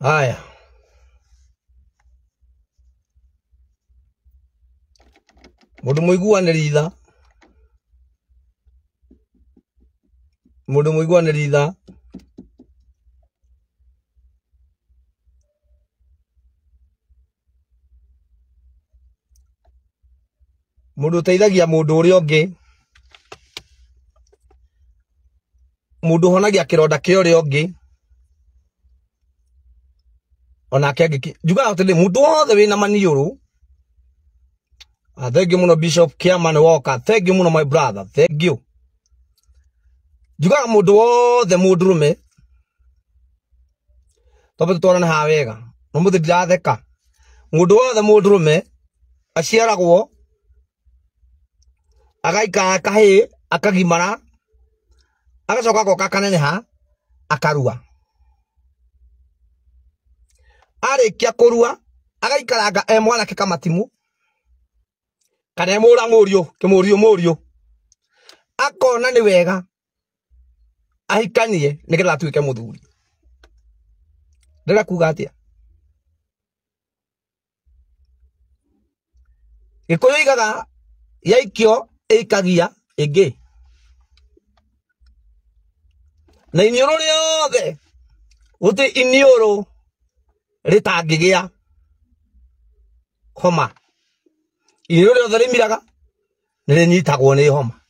Haya, mundu muiguane ritha mundu muiguane ritha mundu uteithagia mundu uria ungi mundu honagia kironda kia uria ungi onake ngiki njugaga atĩrĩ mũndũ wothe wĩna maniũrũ uh, ah, thank you mũno bishop kiama nĩ woka thank you mũno my brother thank you njugaga mũndũ wothe mũndũrũme twambe tũtwarane ha wega ũmũthĩ ndiratheka mũndũ wothe mũndũrũme aciaragwo agaikara kahĩĩ akagimara agacoka agoka akaneneha akarua arikia kurua agaikaranga e mwanake kamatimu kana emura muriu kimuriu muriu akona ni wega ahikanie nigetha atuike muthuri ndĩra kuga atia gĩkũyũ igaga yaikio ĩikagia ĩngĩ na iniũrũ rĩothe gũtĩ iniũrũ ritangigea homa inu riothe rimiraga nirinyitagwo ni homa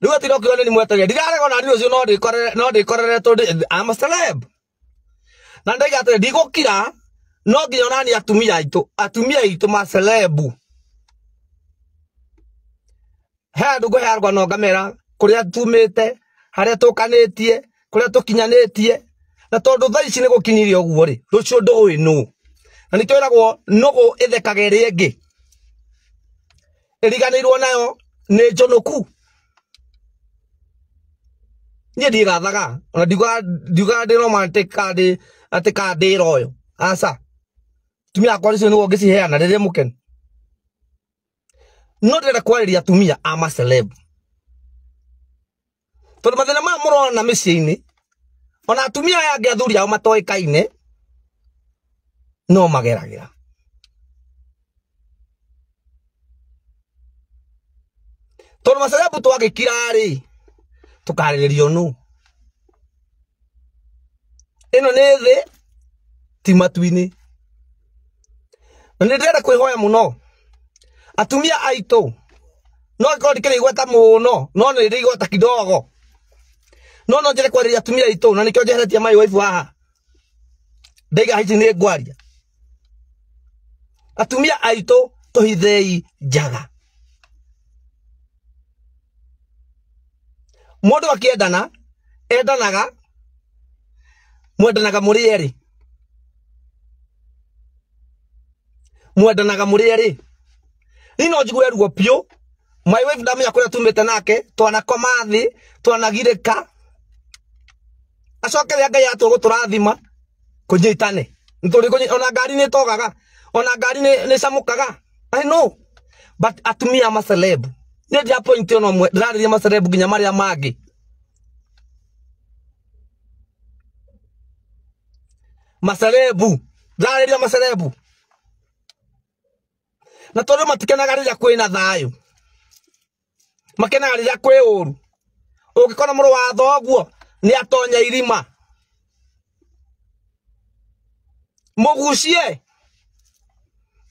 riu atira ukione ni mweteria ndirarega ona ni ucio no ndikoreretwo am a celeb na ndaiga atiri ndigukira no nginya atumia aitu atumia aitu ma celebu he andå ngå heargwa no ngamera kå rä a tumä te haria tukanitie kuria tukinyanitie na tondu thaa ici ni gukinyire uguo ri rucio ndui nu na nikio iragwo nugu ithekage iri ingi iriganiirwo nayo ni njonoku niä ndigathaga ona ndiugaga ndä roma atä kandä ra å yå aca tumia akwa rĩcio nĩguo ngĩciheana rĩrĩa mũkenu no ndĩrenda kwarĩria atumia a maceleb tondå mathä maya må na mä ciä-inä ona atumia aya angä athuri ao matoä kaine no mageragä ra tondå macarambu twagä kira-rä tå karä rä rio nå ä no nä thä ti matu-inä na nä ndärenda kwä hoya må no atumia aitå no gä korwo ndikä rä igweta må no no nä rä igweta kidogo no no kwa ria atumia ito na nikio tia my wife haha dega hici ni ngwaria atumia aitu tuhithei njaga mundu akiendana endanaga mwendanaga muri eri mwendanaga muri eri ni no njigwe ruo piu my wife ndamenya kuria tumite nake twanakoma thi twanagirika acoke rä a ngai atå gå tå rathima kå nyitane ona ngari nä togaga ona ngari nä camå kaga no but atumia macelebu nä ndä apointi ona mwe ndä rarä ria macelebu nginya marä a mangä macerebu ndarä macerebu na tondå matikenaga rä rä a kwä na thayå makenaga rä rä a kwä å ru å ngä kona må wa thoguo nä atonya irima må gucie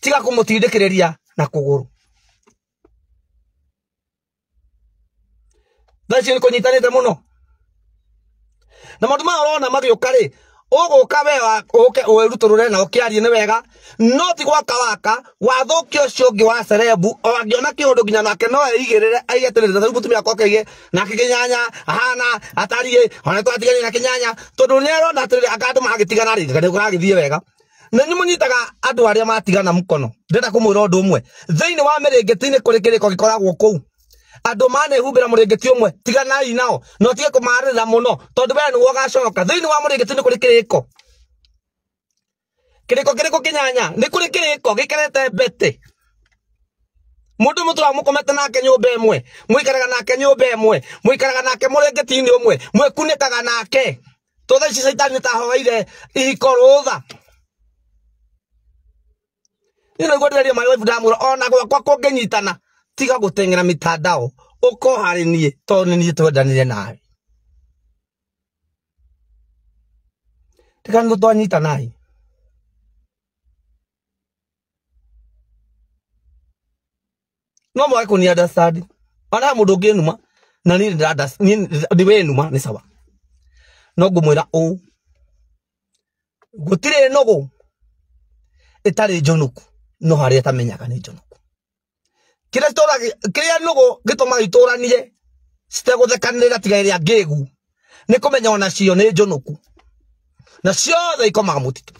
tiga kå må tindä kä rä ria na kå gå rå thacio nä kå nyitanä te må no na maå ndå maya rona magä å ka rä uguka wewa uke wirutũrũre na ukiarie nĩ wega no ti gwa gwaka waka wathukia ũcio ũngĩ wa serebu o angĩona kĩũndũ nginya nake no eigĩrĩre aige atĩrĩrĩ ta rĩu mũtumia akwa akaige nake kĩnyanya ahana atariĩ ona twatigania na kĩnyanya tondũ nĩ arona atĩrĩrĩ anga andũ magĩtigana rĩ nĩ kũragĩthiĩ wega na nĩ mũnyitaga andũ arĩa matigana mũkono ndĩrenda kũmwĩra ũndũ ũmwe thĩinĩ wa mĩrĩngĩti-inĩ kũrĩ kĩrĩko gĩkoragwo kũu andu mane humbira murigiti umwe tiganai nao no tige kumarira muno tondu wee niwo ugacoka thiini wa murigiti ni kuri kiriko kiriko kiriko kinyanya ni kuri kiriko gikerete mbete mundu mutura mukomete nake nyumba imwe mwikaraga nake nyumba imwe mwikaraga nake mwe ini umwe mwikunikaga nake tutha ici caitani ni tahoeire ihiko rutha ni naigua ndĩreria my wife ndamwĩra ona gwakwa kũngĩnyitana tiga gutengera mitandao uko harä niä tondå nä niä twendanire nawe tikanä gå twanyita naä no mwage kå ni understand ona må ndå ngä numa na niä nä numa nä sawa no ngå mwä ra å gå tirä någå ä tarä njonoku no harä a tamenyaga nä njonoku kiria tora kiria nugo gitoma itoranie citegũthekanĩrĩra tiga ĩrĩa ngĩgu nĩ kũmenya ona cio nĩ njũnũku na ciothe ikomaga mũtitũ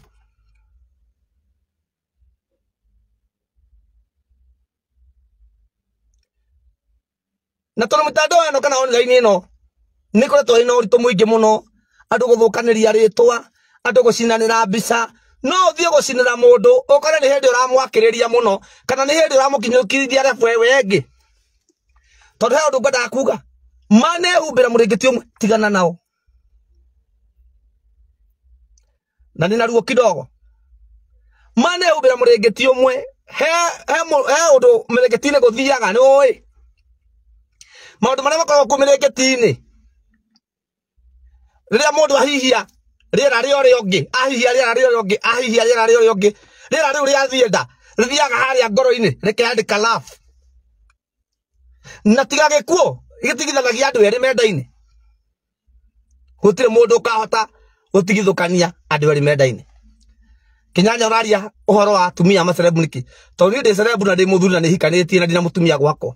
na tondũ mĩtandao ĩno kana online ĩno nĩ ĩkoretwo ĩna ũritũ mũingĩ mũno andũ gũthũkanĩria rĩtwa andũ gũcinanĩra mbica no thie gucinira mundu ukore ni hindi uramwakiriria muno kana ni hindi uramukinyukithia refwe wengi ngi tondu he undu ngwendaga kuga manehumbira muringiti umwe tigana nao na nina ruo kidogo manehumbira muringiti umwe he he he undu miringiti-ini guthiaga ni ui maundu maria makoragwo kuu miringiti-ini rä rä ahihia rä rä rä ongä ahihia rä rä rä ongä ahihia rä rä rä ongä rä rä u rä athiä nda rĩthiaga harĩa ngoro-inĩ rĩkeandĩka love na tiga gĩkuũ gĩtigithanagia andũ erĩ menda-inĩ gũtirĩ mũndũ ũkahota gũtigithũkania andũ erĩ menda-inĩ kinyanya ũraria ũhoro wa atumia macerebu nĩkĩ tondũ niĩ ndĩ cerebu na ndĩ mũthuri na nĩhikanĩtie na ndĩna mũtumia gwakwa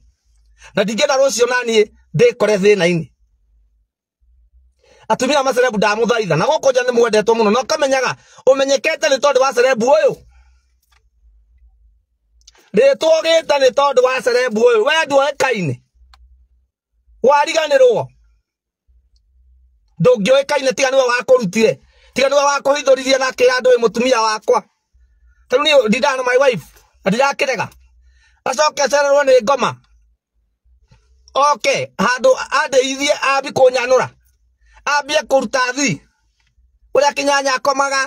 na ndingĩenda rũcio naniĩ ndĩkore thĩna-inĩ atumia macerebu ndamuthaitha na gukå nja nä mwendetwo må no na å kamenyaga å menyekete nä tondå wa cerebu å yå rä two gä te nä tondå wa cerebu å yå we nduoäkaine wariganä rwo tiga nä we tiga nä we na akä ra ndå wakwa tarä u ndindana my wife na ndirakä acoke acererwo nä ngoma oke handå andeithie ambi kå nyanå ra ambie kuruta thi uria kinyanya akomaga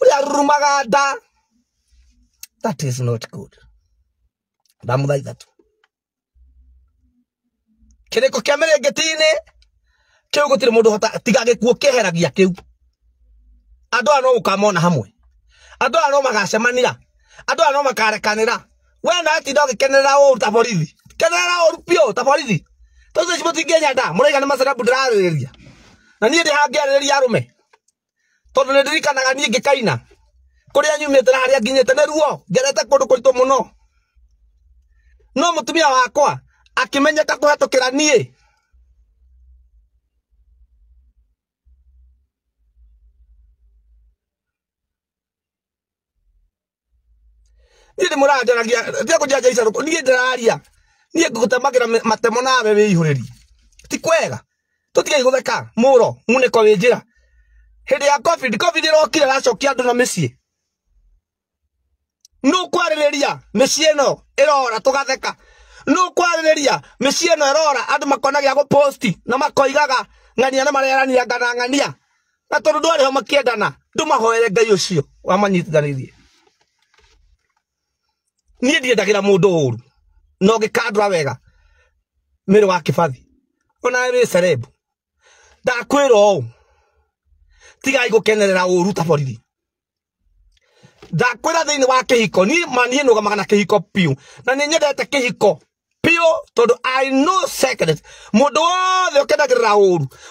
uria rurumaga nda that is not good ndamuthaitha tu kiriko kia mirengeti-ini kiu gutiri mundu hota tiga gikuo kieheragia kiu andu aya no gukamona hamwe andu aya no magacemania andu aya no makarekanira we nawe tinda ugikenerera uru ta borithi kenerera uru pio ta borithi tau ici muraiga ni nĩ macerabu ndĩrarĩrĩria na niä ndä hangäarä arume tondå nä ndirikanaga niä ngä kaina kå rä a nyumä te na harä a nginyä te nä ruo ngerete kå ndå kå itå må no no må tumia wakwa akä menyeka kå hetå kä ra niä niä ndä må ranjaragia tia kå njanjaicaniä ndä raria niä ngå gå temakä ra matemo nawe wä ihå rä ri ti kwega tutige gutheka muro mune wi wejira hindi ya covid covid irokire racokia ndu na micie nu kwaririria micie no irora tugatheka nu kwaririria micie no irora andu makonagia go post na makoigaga ngania na marerania ngana ngania na tondu ndwari ho makiendana ndu mahoere ngai ucio wamanyitithanirie niä ndiendagira må ndå å ru no ngä wega mä wa kä ona wä serebu ndakwä ra å tigai gå kenerera å ru ta borithi ndakwä ra thä inä wa kä hiko niä maniä gamaga na kä hiko piå na nä nyendete kä hiko piå tondå i know secret må wothe å kenagä rä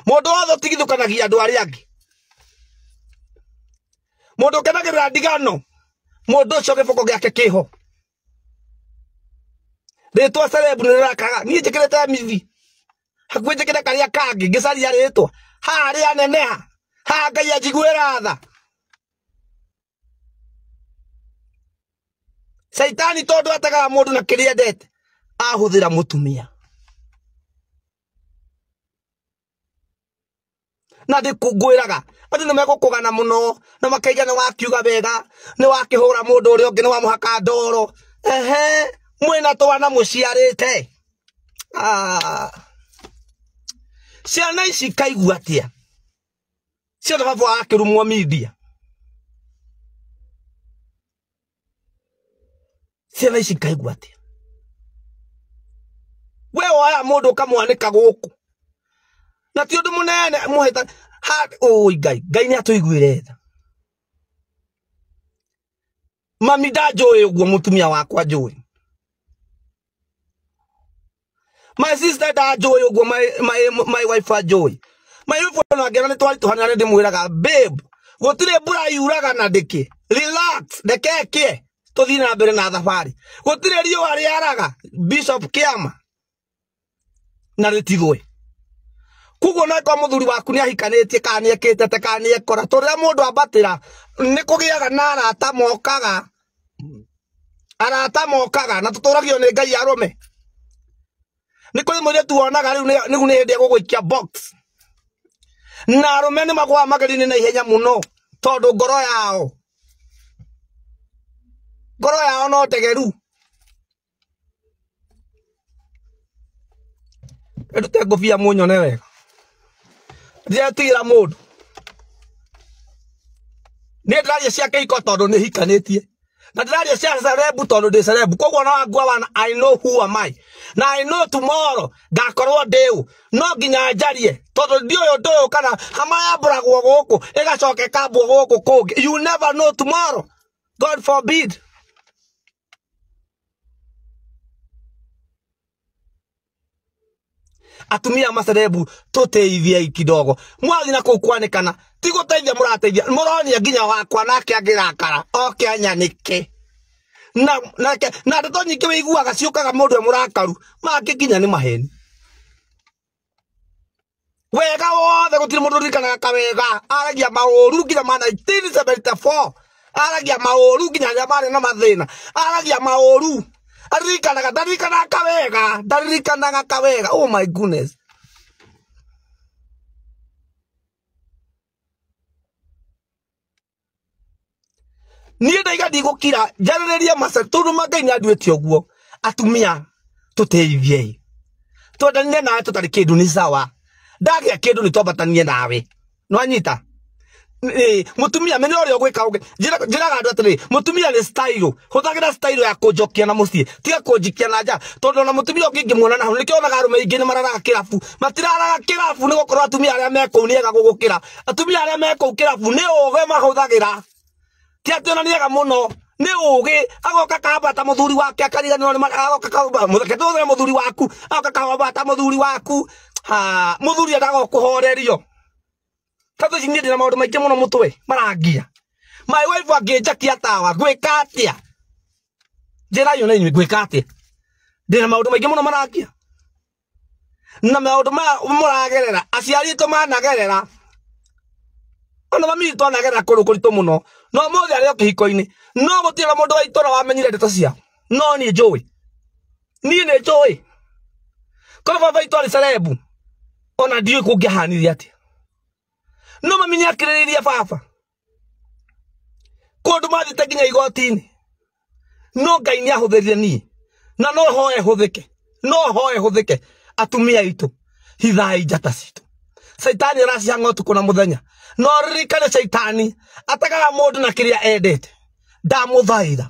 wothe å tigithå kanagia andå arä angä må å kenagä rä ndigano må ndå å cio gä bå ko gä ake kä ho rä twa cerebu nä mithi hakuä njä kä re karä a kangä ngä caria rä two aneneha ha ngai anjiguä ra tha caitani tondå ategaga må ndå na kä rä endete ahå thä ra må tumia na ndä kå ngwä raga andå nä megå kå gana må no na makaiga nä wakiuga wega nä wakä hå ra må ndå å rä a å ngä nä wamå ndoro ehe mwä na twana må ciarä te ah ciana ici ikaigua atia ciothe baba akĩrumwo media ciana ici ikaigua atia we woya mũndũ ũkamwanĩka gũkũ na ti ũndũ mũnene mũheta ũĩ ngai ngai nĩ atũiguĩre tha mami ndanjũĩ ũguo mũtumia wakwa njũĩ my sister da joy uguo my my my wife a uh, joy my wife ona ngera ni twari tuhana ni ndimwiraga babe gutire mbura yuraga na ndiki relax ndekeke tuthii na mbere na thabari gutire riua riaraga bishop kiama na ritigwe kuguo no ikorwo muthuri waku ni ahikanitie kana ni ekitete kana ni ekora tondu riria mundu ambatira ni kugiaga na arata mokaga arata mokaga na tuturagio ni ngai arume nä kå rä må irä tu wonaga rä u nä hä ndä egå gå ikia na arå me nä magwaga magerini na ihenya må no tondå ngoro yao ngoro yao no tegeru ndute ngobia må nyone wega thä tuira må ndå nä ndaria cia kä iko tondå nä hikanä tie na ndiraria cia celeb tondu ndi celeb koguo no angua na i know who am i na i know tomorrow ngakorwo ndiu no nginya njarie tondu ndi uyu ndu uyu kana hama yambũragwo gũkũ ĩgacoka ĩkambwo gũkũ kũngĩ you never know tomorrow god forbid atumia macerebu tuteithie kidogo mwathi na kuu kwanikana ti murateithia muronia nginya wakwa nake angirakara oke anyanike na nake na ndeto nyingi wiguaga ciukaga mundu e murakaru make nginya ni maheni wega wothe gutire mundu ririkanaga kawega aragia mauru nginya mana 1974 aragia mauru nginya nyamare na mathina aragia mauru aririkanaga ndaririkananga wega ndaririkananga kawega oh my goodness niä ndaiga ndigå kira njarä rä rie tondå mangai nä anduä te atumia tå teithiei twendanire nawe tå tarä kä ndu nä cawa ndagä a kä ndå nä twambatanie nawe nwanyita mutumia menya uria ugwika uge njiraga andu atiri mutumia ni style huthagira style ya kunjokia na mucii tiga kunjikia na nja tondu ona mutumia ungi ngimuona naho nikio onaga arume aingi ni mararaga kirabu matiraraga kirabu ni gukorwo atumia aria mekuu niega gugukira atumia aria mekuu kirabu ni uge mahuthagira ti ati ona niega muno nä å gä agoka kahambata må thuri wake akariganä rwo må thuri waku agoka kahambata må thuri waku må thuri endaga å kå horerio ta thå ici niä ndä na maå ndå maingä må no må twe marangia my wife angä tawa ngwä ka atä a njä ra yo na inyuä ngwä ka atä a ndä na maå ndå maingä må no marangia na maå ndå maya må aciari itå managerera ona mami itå anagerera kuru rå kå ritå no no må thä arä o no gå tirä ra wa itå ra wamenyire ndeto ciao no niä njå ä niä nä njå ä korwo baba itå ona ndiå kå ngä ahanire no mamenye akirĩrĩirie baba kũndũ mathite nginya igoti-inĩ no ngai nĩ ahũthĩrire ni na no hoe hũthĩke no hoe hũthĩke atumia aitũ hithai njata citũ caitani aracihang'a ũtukũ na mũthenya no ririkane caitani ategaga mũndũ na kĩrĩa endete ndamũthaĩra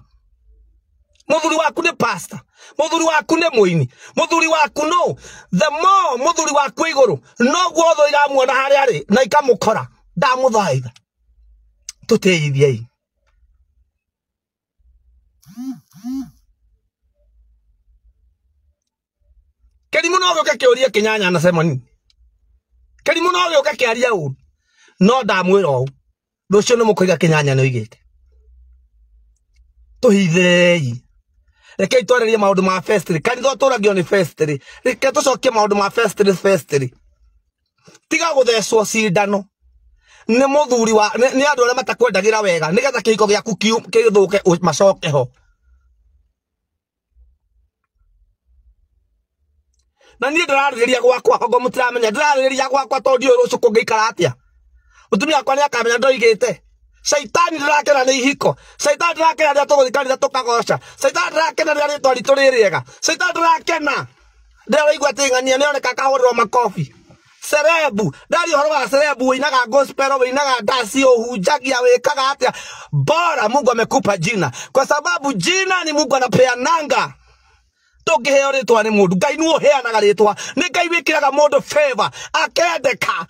mũthuri waku nĩ pasta muthuri waku ni muini muthuri waku no the more muthuri waku iguru noguo tho iramuona haria ri na ikamukora ndamuthaitha tuteithiei kerimu no gioke kiurie kinyanya na semoni kerimu no gioke kiaria uru no ndamwira ou rucio ni mukuiga kinyanya ni uigite tuhithirei reke itwarerie maundu ma festri kanitha uturagio ni festri reke tucokie maundu ma festri festri tiga guthecwo cindano nä må thuri wa nä andå arä a matakwendagä ra wega nä getha kä hiko gä aku kä macoke ho na niä ndärarä gwakwa kongo må tiramenya gwakwa tondä å rå cå kå ngä ikara atä a må Saitani Saitani rake rake na nihiko. na dia ni ihiko caitani ndirakenera riria tuguthikanire tukagoca caitani ndirakenera riria ritwa ritu ri riega caitani ndirakena ndĩra waigua atĩ ng'ania nĩoneka kahũrĩrwo makobi serebu ndari ũhoro wa serebu wĩinaga gospel wĩinaga dasi ũhunjagia wĩkaga atĩa bora mungu amekupa jina kwa sababu jina ni mungu anapeananga tũngĩheo rĩtwa nĩ mũndũ ngai nĩ ũheanaga rĩtwa nĩ ngai wĩkĩraga mũndũ favor akendeka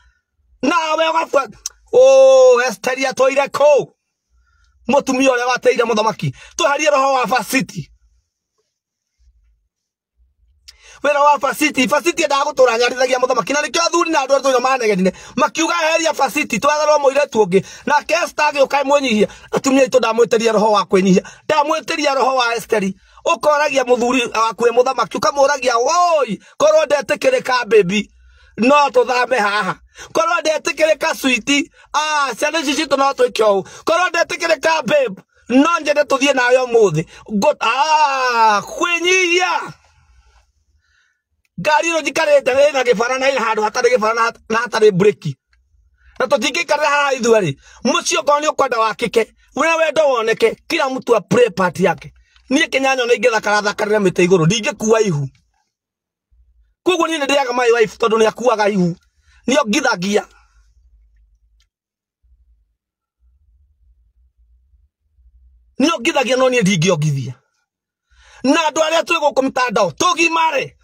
nawe ũgabuata Oh, o esteri atwaire kå mutumia uria wateire muthamaki tuharie roho wa fasiti. Wera wa fasiti, faciti faciti endaga gutura nyarithagia muthamaki na nikyo athuri na andu arĩa manegedine makiuga heria faciti twetherwo mũirĩtu ũngĩ nake esta agĩũka mwĩnyihia atumia aitũ ndamwĩtĩria roho wa kwĩnyihia ndamwĩtĩria roho wa esteri Ukoragia muthuri wa ĩ mũthamaki ũkamũragia woi korwo ndetikirika baby." no tuthame haha korwo ndetikirika switi ah ciana ici citå no twä ke å u korwo ndetikirika babe no njende tå thiä nawe å må thä ah, kwä nyihia ngari ä rå njikarä te ä na gä bara na ä handå hatarä gä bara na hatarä breki na tå tingä ikarä haha ithuerä må ciä okorwo nä å kwenda wakä ke wä wendo woneke kila mtu a yake niä kä nyanyona ingä thakarathakaräre mä tä igå rå ndingä kua ihu koguo niä nä my wife tondå ni akuaga ihu nä ongithagia ni ongithagia no niä ndingä ongithia na andå arä a twä gå kå mtandao tå gimare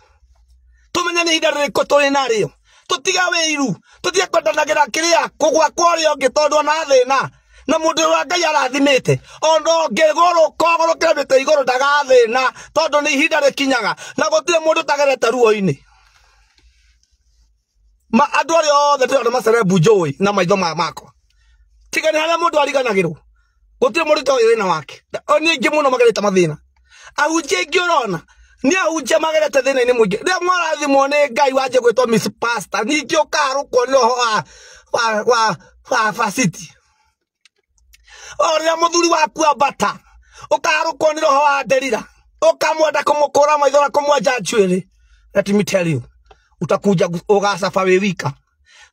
tå menye nä ihinda rä kå tå rä narä o tå tiga wä iru tå tiga kwendanagä ra kä rä a kå gwa kwa å rä a å ngä tondå ona thä na na mundu wa ngai arathimite ona ngiguru kogoro kirabite iguru ndagathina tondu ni ihinda rikinyaga na gutire mundu tagerete ruo-ini ma andå arä othe tå ona macerebu njå na maitho ma makwa tiga nä harä a må ndå ariganagä rwo gå tirä må wä na wake nä ingä må no magerete mathä na ahunjia ingä å rona nä ahunjia magerete thä na-inä må ingä rä a mwarathimwo nä ngai wanjä gwä two ningä å karå kwo nä oho wa wa wa wa o rä rä a må thuri waku ambata å karå kwo nä roho wa nderira å kamwenda kå må kå ra maitho na kå njuä rä let me tell you utakuja ugacabarĩrika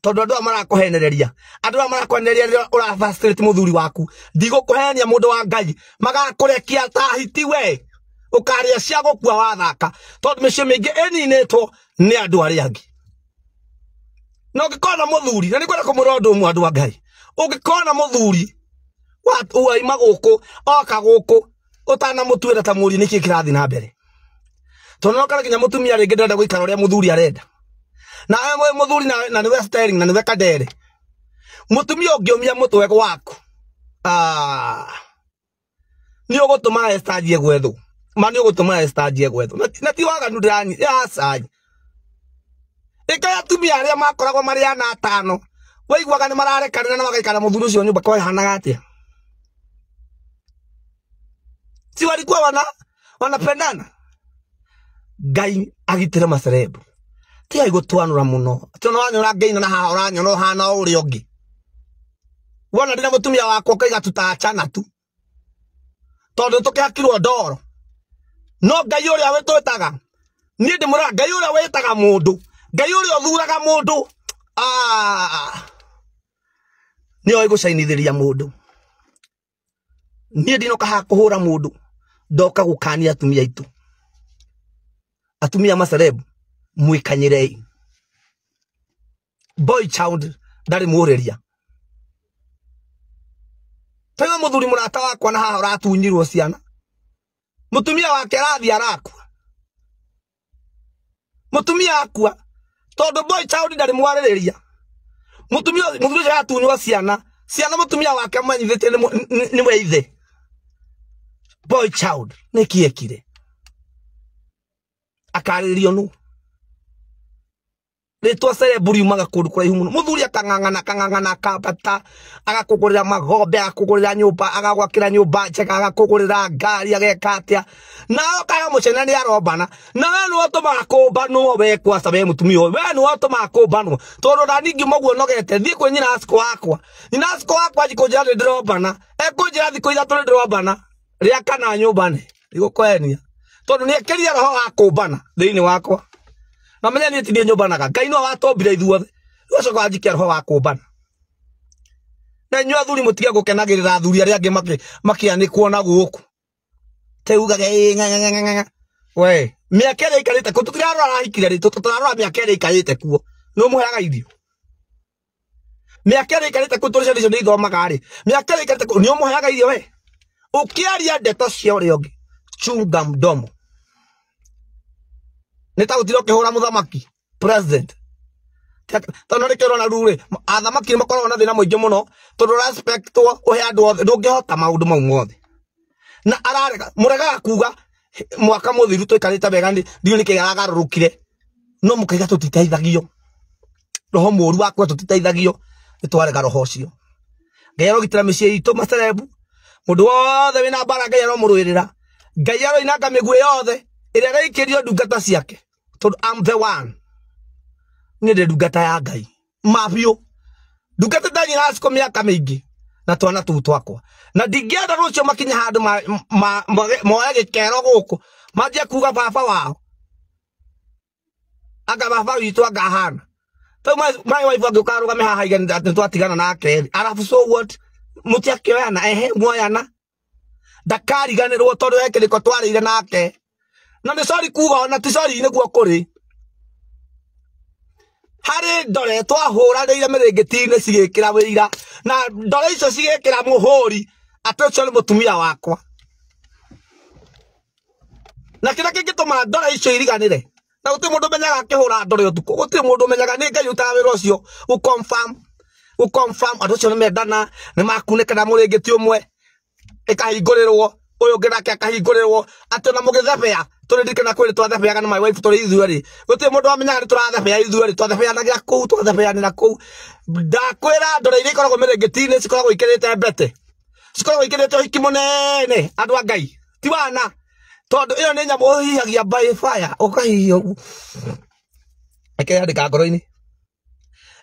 tondå andå aya marakohenereria andå aya marakohenereria rä rä muthuri waku ndigåkåhenia mundu wa ngai magakårekia ta hiti we ukaria cia gukua wathaka tondå mä ciä mä ingä ä ninätwo nä andå arä angä na å ngä na må thuri na nä kwenda kå mwä ra å ndå å a ngai å muthuri korwo na må waima gå oka guku utana å ta muri ri kirathi na mbere tondå no kana nginya må tumia rä ngä ndärenda gå arenda na muthuri na na niwe sterling na niwe kadere mutumia ungiumia mutwe gwaku ah ni ugutuma estajie gwethu ma ni ugutuma estajie gwethu na ti waganu ndirani yasai ika ya tumia aria makoragwo mari ana atano waiguaga ni mararekanira na magaikara muthuri ucio nyumba kwa hanaga atia si walikuwa wana wanapendana ngai agitire maserebu ti aigu twanura muno ati ona wanyona ngeina na haha uranyona uhana uria ungi wona ndina mutumia wakwa ukaiga tutachana tu tondu tukiakirwo ndoro no ngai uria witwitaga nie ndimuraga ngai uria witaga mundu ngai uria uthuraga mundu nä oä gå cainithä ria må ndå niä ndinoka ha hå ra må ndå ndoka gå kania atumia aitå atumia macerebu mwikanyirei boy child ndari mureria taiwa muthuri murata wakwa na haha uratunyirwo ciana mutumia wake arathi arakua mutumia akua tondu boy child ndari mwaririria mutumia muthuri ucio aratunywo ciana ciana mutumia wake manyithitie ni we ithe boy child nikiekire akariririo nuu ritwa cereburi umaga kundu kuraihu muno muthuri akang'ang'ana akang'ang'ana akambata agakugurira magombe agakugurira nyumba agagwakira nyumba njega agakugurira ngari ageka atia nao kaya mucene ni arombana nawe niwe ũtũmaga kũmbanwo we kwaca we mũtumia we niwe ũtũmaga kũmbanwo tondũ ndani ngiuma ũguo nogete thiĩ kwĩ nyina ciko wakwa nyina ciko wakwa njikũnjĩra nĩ ndĩrombana ekũnjĩra thikũ ithatũ nĩ ndĩrombana rĩa kana nyũmbane ndigũkwenia tondũ nĩekĩrire roho wa kũmbana thĩinĩ wakwa na menya nä tinie nyå na ngai no watobire ithuothe rä acoka wanjikia roho wa kå mbana na inyuä athuri må tige gå kenagä rä ra athuri arä angä makäanä kwo na gå kå teugage we mä aka ä rä ikarä te kuo tå tirarora arahikire rä tå tararora mä aka ä rä ikarä te kuo nä å må heaga irio mä aka ä rä ikarä te kuo tå rä ciana icio nä ithomaga rä mä aka ä rä ikarä te we å kä aria ndeto cia å rä chunga mdomo nä ta gå tira må thamaki tondå nä kä rona rä rä athamaki nä makoragwo na thä na må ingä må no tondå å he andå othe ndå ngä hota maå ndå mau mothe na ararega må regaga kuga mwaka må thiru tå ikarä te wega ndiå nä kä agarå rå kire no må kaiga tå titeithagio roho må ru wakwa tå titeithagio nä twarega roho å cio ngai arogitä ra mä ciä itå macerebu må ndå wothe wä na mbara ngai aromå rwä rä ra ngai aroinanga mä guä yothe ä rä a gaikä rio ndungata ciake tondå am the one nä ndä ndungata ya ngai mabiå ndungata ndanyiracikå mä aka mä ingä na twana tuu twakwa na ndingäenda rå cio makinya handå moya gä kero gå kå manjia kuga baba wao anga baba witå angahana tau maä waibu angä å karå game haha nä twatigana nake arabu so what må tiakä oyana ehe muoyana ndakariganä rwo tondå he kä rä ko twarä ire nake na nä cori kuga na ti cori-inä guo kå rä ndore twahå ranä ire mä ti-inä cigä kä ra wä ira na ndore icio cigä kä ra må hå ri wakwa na kä rä a kä ndore icio iriganä na gå tirä menyaga akä ndore å tukå gå menyaga nä ngai å taga wä ra å cio gå andå å cio mendana nä makunä kana må ti å mwe ä kahingå nake akahingå rä rwo atä ona må gä thebea tå rä ndirikana na kwä twathebeaga na mywife tå rä ithuerä gå tirä må ndå wamenyaga nä tå rathebea ithuerä twathebeanagä ra kå iria ikoragwo mä cikoragwo ikä mbete cikoragwo ikä rä te å a ngai ti wana tondå ä yo nä nyamå by fire å kahihia å ngoro ini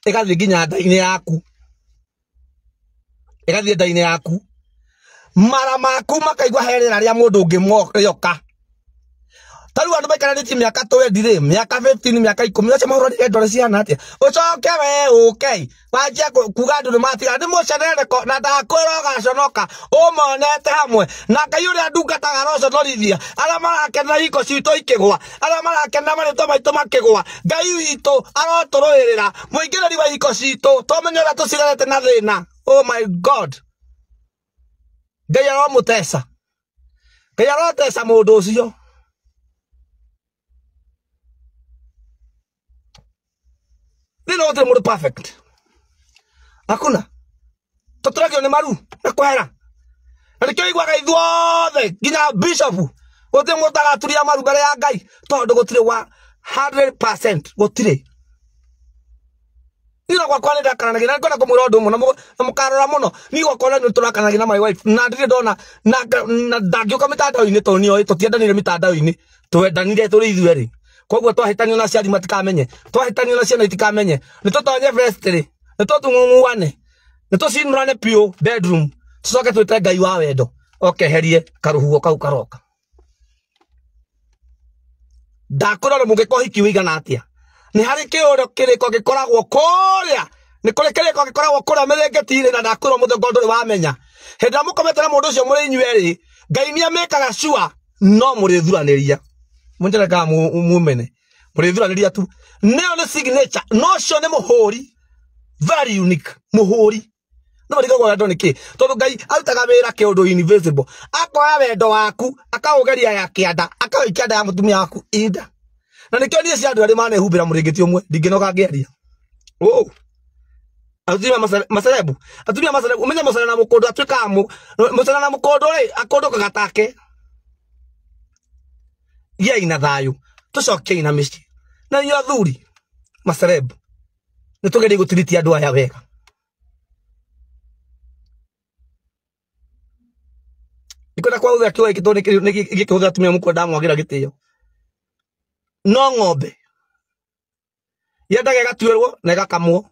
ä nginya nda ini yaku ä nda ini yaku mara maku makaigua herera rä a må ndå ngä taru andu maikaranitie miaka twendi ri miaka 15 miaka 10 acio mahuranirie ndore cihana atia ucoke we ukei wanjia kuga andu nimatiga ni mucendereko na ndakwira ugaconoka umonete hamwe na ngai uria ndungataga roconorithia aria marakena hiko citå ikigwa aria marakena marĩtwa maitå makigwa ngai witå arotũrũĩrĩra mũingĩrĩri wa hiko citå twamenye ũrĩa tũcigarete na thĩna oh my god ngai aromũteca ngai arotesa mũndũ ũcio thä na å perfect. må ndå hakuna tå tå maru na kwehera na nä igwa gai iguaga Ginya nginya bishopu gå tirä må ndagaturia maru bere ya gai. tondå gå tirä wa 100% gotire. tirä niä na gwakwa nä ndakananagä na kwenda kå mwä ra å ndå må na må karora må no niä gwakwa nä tå rakananagä na my na ndirä dona. na ndangä å ka mä tandao-inä tondå nä oä tå tiendanire mä tandao-inä twendanire tå rä ithuerä koguo twahitanio na ciathima tikamenye twahitanio na ciana itikamenye nitutonye vestry nitutung'ung'uane nitucinurane piu bedroom tucoke twite ngai wa wendo okeherie karuhuo kau karoka ndakwirore mungiko hiki wigana atia ni hari kiuro kiriko gikoragwo kuria ni kuri kiriko gikoragwo kuria mirengeti-ini na ndakwirwo muthengo nduri wamenya hindi ria mukomete na mundu ucio muri nyweri ngai ni amikaga sure no muri thuraniria mundirega mumene murithuraniria tu neyo nä signature nocio nä må hå very unique må no marigagwo wendo nä kä tondå ngai arutaga wä ra kä invisible akoya wendo waku akaågeria ya kĩanda akawĩkia ya mũtumia waku inda na nä kä cia andå arä manehumbä ra må rä ngä ti å atumia macerebu atumia macerebu å menye na må kå ndå atuä na må kå ndå rä Giai na thayu. Tucokei na mici. Na iyo athuri. Macerebu. Nitugerie gutiriti andu aya wega. Nikwenda kwa uthe akiwa ikitoni gikihutha atumia mukwenda mwagira gitio. No ng'ombe. Yendaga ĩgatuĩrwo na ĩgakamwo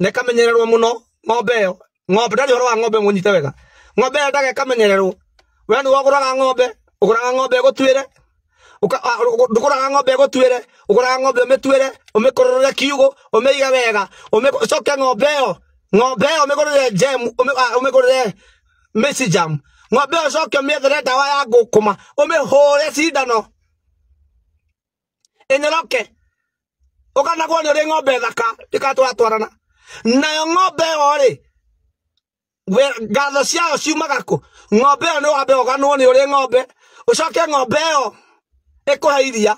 na ĩkamenyererwo mũno ng'ombe ĩyo ng'ombe ndarĩ ũhoro wa ng'ombe mũnyite wega ng'ombe ĩyo yendaga ĩkamenyererwo we nĩ wagũraga ng'ombe ũgũraga ng'ombe ĩgũtuĩre Ah, ndukuraga ngombe igutuire uguraga ngombe umituire umikururire kiugo umiige wega ucoke ngombe iyo ngombe iyo umigurire jemu umigurire ah, misijam ngombe iyo coke umiethere ndawa ya ngukuma umihure cindano inyoroke ukanagwo ni uri ngombe thaka ndikatwatwarana nayo ngombe iyo ri ngatho ciayo ciumaga ngombe iyo ni wambe uganwo ni uri ngombe ucoke ngombe iyo ikuhe iria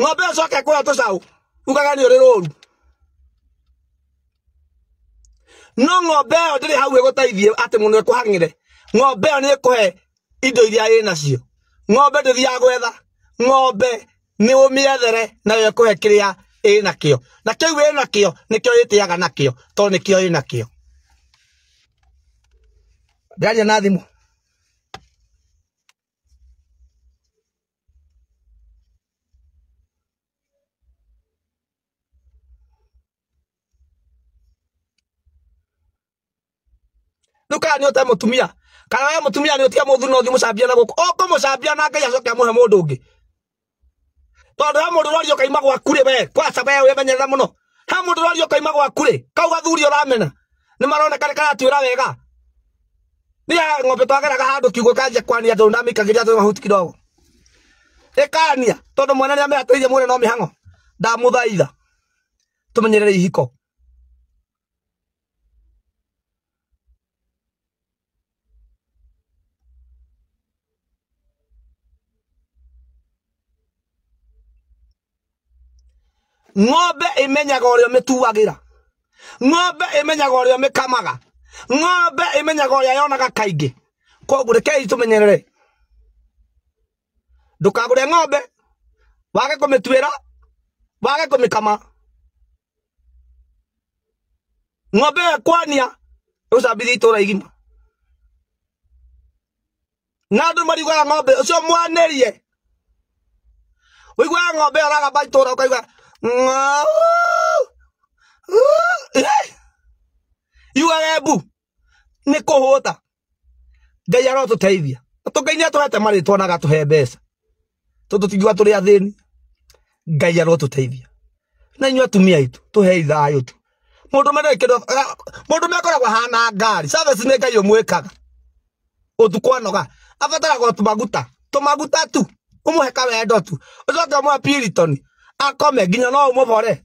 ng'ombe ucoke ikuhe tucau ugaga nä å rä rå ru no ng'ombe ä yo ndä rä hau ä gå teithie atä må no ä kå hangä re ng'ombe ä yo nä ä kå he indo iria ä nacio ng'ombe ndä thiaga gwetha ng'ombe nä å mä ethere nayo ä kå he kä rä a ä na kä o na kä u ä na kä o nä kä o ä tä aga nakä o tondå nä kä o ä na kä o ndäaria thimå nduka ni ute mutumia kana we mutumia ni utige muthuri no thi mucambia na guku Oko mucambia na ngai acoke amuhe mundu ungi tondu ha mundu rorio kaima gwakuri we kwaca we wemenyerera muno ha mundu rorio kaima kure. kau gathuri uramena ni kare karatwira wega ni ya ng'ombe twageraga handu kiugũ kanjia kwania tondu ndamikagĩria tũ mahuti kidogo ĩkania tondu mwana nĩ amehatĩirie mwene no mĩhang'o ndamũthaitha tũmenyerere ihiko ng'ombe ĩmenyaga ũrĩa ũmĩtuagĩra ng'ombe ĩmenyaga ũrĩa ũmĩkamaga ng'ombe ĩmenyaga ũrĩa yonaga kaingĩ koguo rekei tũmenyerere ndũkagũre ng'ombe wage kũmĩtuĩra wage kũmĩkama ng'ombe ĩyo ĩkwania ĩgũcambithia itũra igima na andũ mariugaga ng'ombe ũcio mwanĩrie ũiguaga ng'ombe ĩyo ĩragamba itũra iwagebu nä kå hå ta ngai arotå teithia tå ngai nä atå hete marä two na he mbeca tå tå tingiuga tå rä a thä ni ngai arotå teithia na inyuä atumia aitå tå hei thayå tu må ndå mä akoragwo hana ngari service nä ngai å mwä kaga å tukå anoga tå maguta tå maguta tu å må heka wendo tu å coke å mwa piritoni akome nginya no umuvore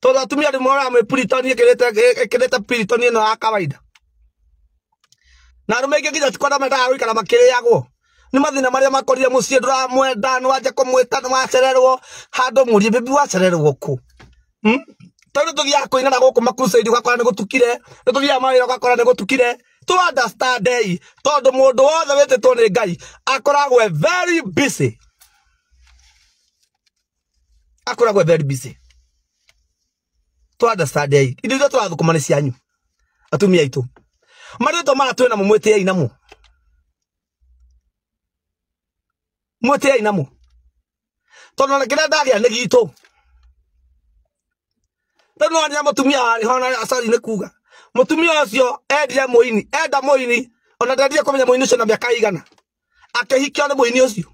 tondu atumia rimwe aramwi puriton ikirite puriton ino ya kawaida na arume aingi nginya tikwenda mendaga guikara makiriagwo nä mathina marä makorire må ciä ndå ramwenda nä wanjä kå mwä ta nä wacererwo handå må rie bäbi wacererwo kå hmm? tondå tå thiaga kå inana gå kå makucaidi ũgakora nä gå tukire nä tå thiaga mawä ra ũgakora nä gå må ndå wothe wä tä nä ngai akoragwe very busy akoragwo very busy to understand ei indo iria turathukuma nĩ cianyu atumia aitũ marĩtwa mara twĩ namo mwĩtĩei namo mwĩtĩei namo tondũ na kĩrĩa ndaria nĩ gitũ tondũ no nĩa mũtumia warĩ ho na acari nĩ kuga mũtumia ũcio endire mũini enda mũini ona ndarire kũmenya mũini ũcio na mĩaka igana akĩhikio nĩ mũini ũcio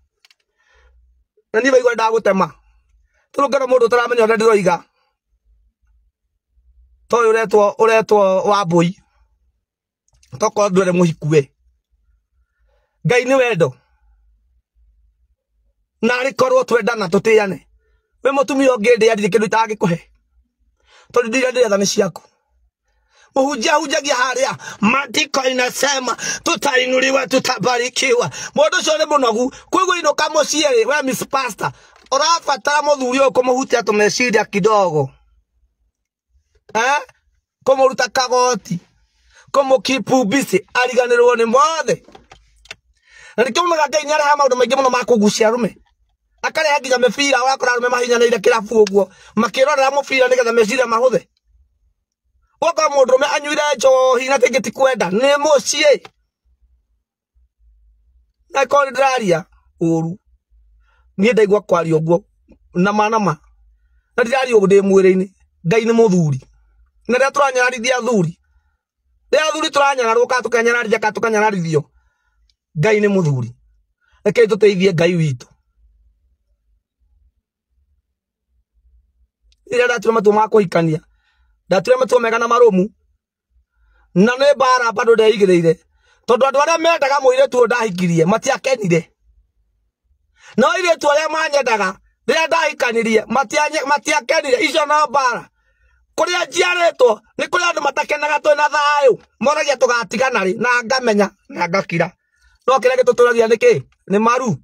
na niä baigua ndagåtema tå rå ngano må ndå å taramenya ona ndä roiga to å yå retwo å retwo wa mbåi tokorwo ndwere må hikuä ngai nä wendo na narä korwo twendana tå tä ane wä må tumia å ngä ndä arire kä ndå itagä kå he tondå ndirä ndä retha nä ciaku uhuja uja giharia. matiko inasema tutainuliwa tutabarikiwa Mwoto mundu ucio ni munogu kwiguo inuka muciiri we miss pastor urabatara muthuri uyu kumuhutia tumeciria kidogo eh ruta kagoti Kumo kipu bisi. Aliganiruwa ni mothe na nikio mega ngai ni areha maundu maingi muno ma kugucia rume akareha nginya mibira wakora rume mahinyanĩire kĩrabu ũguo makĩrorera mũbira nĩgetha meciria woka mundu rume anyuire njohi na tingi ti kwenda ni mucii na ko ni ndiraria uru nie ndaigua kwaria uguo na manama na ndiraria uguo ndi mwiri-ini ngai ni muthuri na ria turanyararithia athuri ria athuri turanyararwo ka tukanyararithia ka tukanyararithio ngai ni muthuri rekei tuteithie ngai witu rä rä a ndatura matua ma kå hikania ndatire matuomega na marumu na nä mbara bado ndeigä rä ire tondå andå arä a mendaga må irä tu å ndahikirie matiakenire no irä tu arä a manyendaga rä a ndahikanirie matiakenire icio no mbara kå rä a njiarä two nä kå rä andå matakenaga twä na thayå moragia tå gatigana na ngamenya na ngakira no kä rä a gä tå tå ragia nä kä nä maru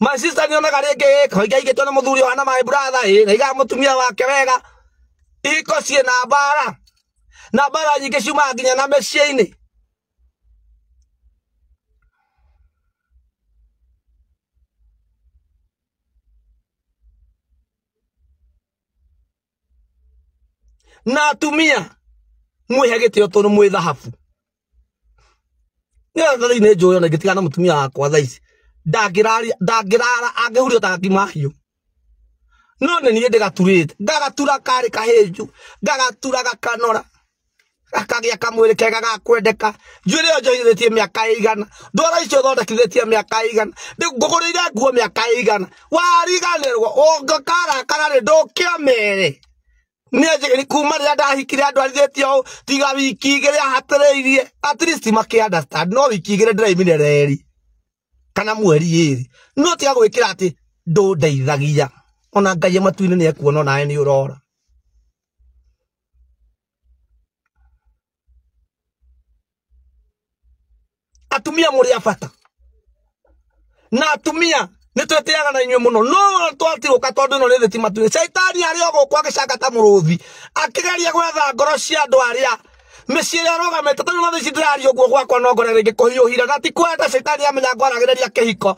masista nä onaga rä ngä kaingaigä two nä må thuri ohana maä mburatha ä na igaga må tumia wake wega iko ciä na mbara na mbara nyingä ciumaga nginya na mä ciä-inä na atumia mwihe gä tä o tondå mwä thahabu nä thä inä njå yona ingä tigana må tumia wakwa thaici ndangä rara angä hurio ta ngakimahiå no nä niä ndä gaturä te ngagatura karä kahä nju ngagatura gakanora gakagä a kamwä rä kega gakwendeka njuä rä yo njoithä tie mä aka igana ndwara icio thondekithä tie mä aka igana ngå gå rä ire nguo mä aka igana wariganä rwo ångåkarakara nä ndå kä omere nä kuma rä rä a ndahikire andwarithä tie å tiga wiki igä rä ahatä rä irie makä no wiki igä rä ndä raimire reri kana mweri ä rä no tiga gwä kä ra atä ndå ndeithagia ona ngai matuinä nä ekuona naä nä å rora atumia muri afata na atumia nä tweteaga na inyuä må no no twatirå tondå no nä thä tima tuä ogo arä ogå kw agä canga ta må rå thi akä geria gwetha ngoro cia andå arä a mä ciä ä rä a rågamete tå gwakwa nongore rä ngä kå hiå hira na tikwenda caitani amenya ngwaragä rä ria kä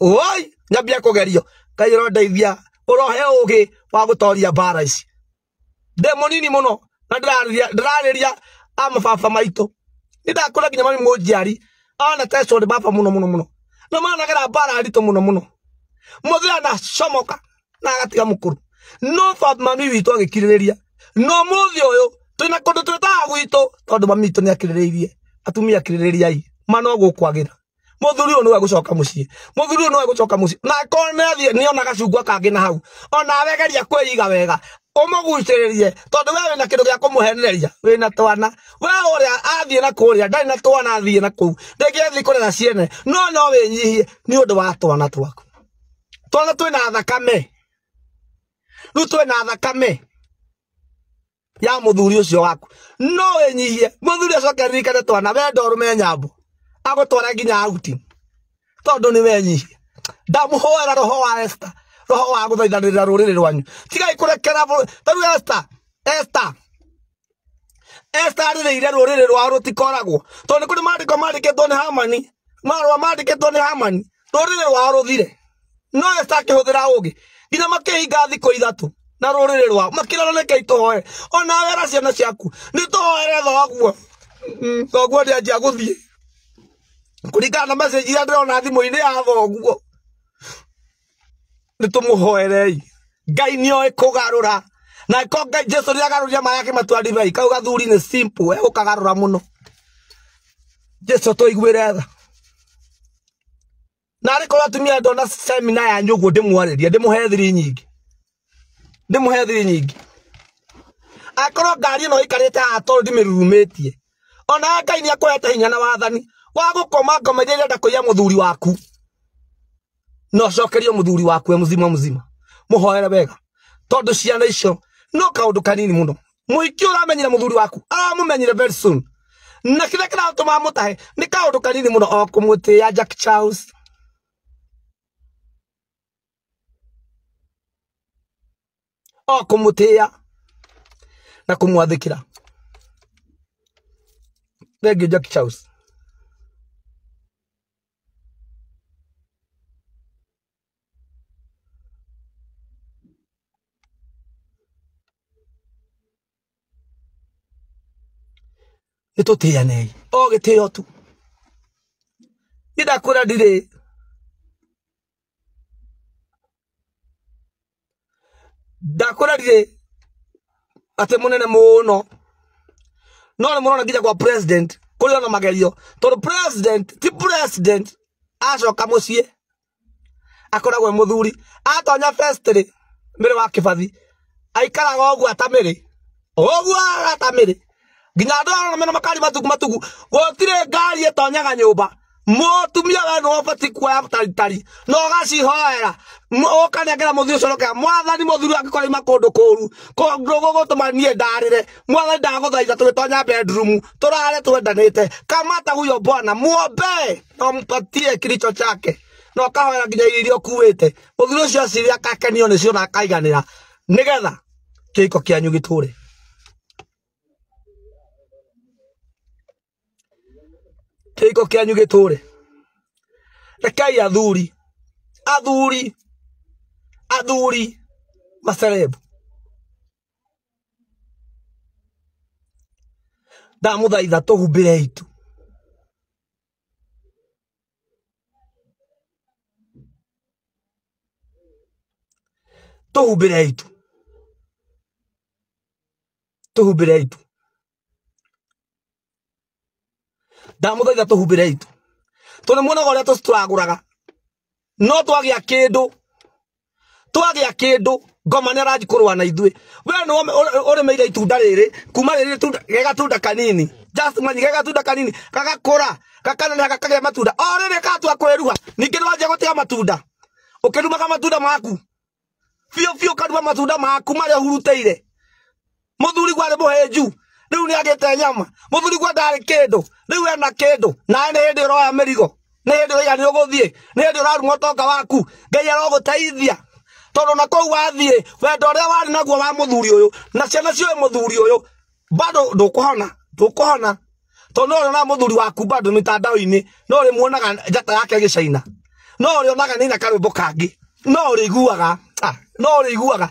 oi nyambia kå gerio ngai å uraheo ugi wa gutoria bara ici nde munini muno na ndirariria ndirariria amababa maitu kula nginya mami munjiari ana teso de baba muno muno muno na gara bara ndito muno muno muthira na comoka na gatiga mukuru no baba mami witu agikiririria no muthi uyu twina kundu twitaga gwitu tondu mami witu ni akiririirie atumia akiririria i manogukwagä ra muthuri uyu niwe gucoka mucii muthuri uyu niwe gucoka mucii na akorwo ni ona gacungwa kangi na hau ona wegeria kwiiga wega umuguciririe tondu we wina kindu gia kumuhenereria wina twana we uria athie na kuria ndari na twana athie na kuu kuria na ciene no no winyihie ni undu wa twana twaku twana twina thakame riu twina thakame ya muthuri ucio waku no winyihie muthuri acoke ririkane twana we ndorume nyambo agutwara nginya auti tondu ni wenyihia ndamuhoera roho wa Esther roho wa guthaithanirira ruriri rwanyu tigai kurekera taru Esther Esther Esther aririire ruriri rwao rutikoragwo tondu ni kuri maandiko maandikitwo ni Hamani marwa maandikitwo ni Hamani ruriri rwao ruthire no Esther akihũthĩra ũũgĩ nginya makĩhinga thikũ ithatũ na ruriri rwao makirana nĩkĩ tũhoe ciana ciaku nĩtũhoere thoguo mm, thoguo nĩanjia gũthiĩ kuringana na message iria ndĩrona thimũ-inĩ ya thoguo nĩ tũmũhoerei ngai nĩoĩ kũgarũra na ko ngai jesu nä agarå maya akä matua ndivei kau gathuri nä egå kagarå ra må no jesu tå iguä re tha narä korwo atumia ndona semina ya nyå guo ndä mwarä rie ndä må ngari no ikarä te hatorå ona ngai nä akå hinya na wathani wa gukoma ngoma iria irenda kũiya muthuri waku no cokerie muthuri waku e muzima muzima muhoere wega tondu ciana icio no kaundu kanini muno muiki uramenyire muthuri waku aramumenyire very soon na kĩrĩa kĩratũma mũtahe nĩ kaũndũ kanini mũno o kũmũtĩya Jack Charles o kũmũtĩya na kũmwathĩkĩra thengiũ Jack Charles nitutianei o gitio tu ndakwira ndiri ndakwira ndiri ati munene muno no ni murona nginya kwa president kuri ona magerio tondu president ti president acoka mucii akoragwo e muthuri atonya festiri miri wa kibathi aikaraga oguo atamiri oguo atamiri nginya andå arona mena makari matugu matugu gåtirä ngari ätonyaga nyå mba måtumia we nä wåbati kuoya taritari na å gacihoera å kanengera må thiå corokea mwathani må thuri angä korima kå ndå kå ru gå tå ma niä ndarä re mwathani ndagå thaitha tå rä tonya bedroom tå rare twendanä te kamata huyo bwana mwombe no mpatie kiricho chake no kahoera nginya irio iria å kuä te må thuri å cio aciria akakenio nä cio na akaiganä ra nä getha kä iko kä anyu gä tå re kĩhiko kĩanyu gĩtũre rekei athuri athuri athuri macerebu ndamũthaitha tũhumbĩrei tu tũhumbĩrei tu tũhumbĩrei tu ndamuthaitha tuhubire itu tuni munaga uria tuturaguraga no twagia kindu twagia kindu ngoma nä arathi kå rå na ithuä we nä å rä mä ire itunda rä kuma rä rä gegatunda kanini jasmani gegatunda kanini gagakå ra gakaneneha gakagä a matunda o rä rä gatua kwä ruha ningä nä wanjia gå tiga matunda å kä rumaga matunda maku biå biå karuma matunda maku marä a hurutä ire må thuri gwarä må hä nju riu ni agite nyama muthuri gwa ndari kindu riu ena kindu nae ni hindi uroya mirigo ni hindi uiga ni uguthie ni hindi urarunga utonga waku ngai arogutaithia tondu na kau wathie wendo uria wari naguo wa muthuri uyu na ciana ciuĩ muthuri uyu bado ndukuhona ndukuhona tondu no na muthuri waku bado mitandao-ini no ri muonaga njata yake gicaina no ri onaga nina karwimbo kangi no ri iguaga ah, no ri iguaga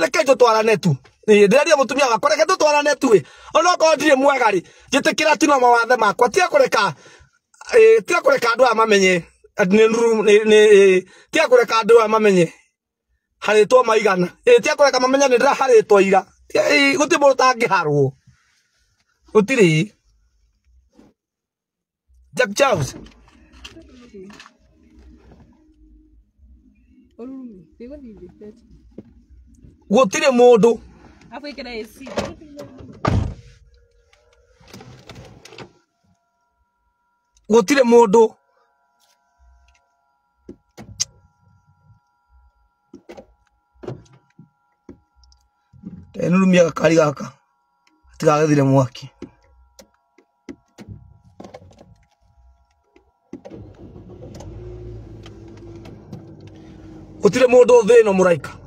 reke tå twarane tu ndĩreria mũtumia wakwa reke tũtwarane tuĩ onokorwo ndirĩ mwega rĩ njĩtĩkĩra tina mawathe makwa tiga reka tiga kũreka andũ aya mamenye tiga kũreka andũ aya mamenye harĩtwo maigana tiga kũreka mamenye nĩ ndĩraharĩtwo ira gũtirĩ mũndũ tangĩharwo gũtirĩ Jack Charles. gũtirĩ mũndũ hapo ikada AC. Gutire mundu Tenurumia gakari gaka gatigagethire mwaki gutire mundu thino muraika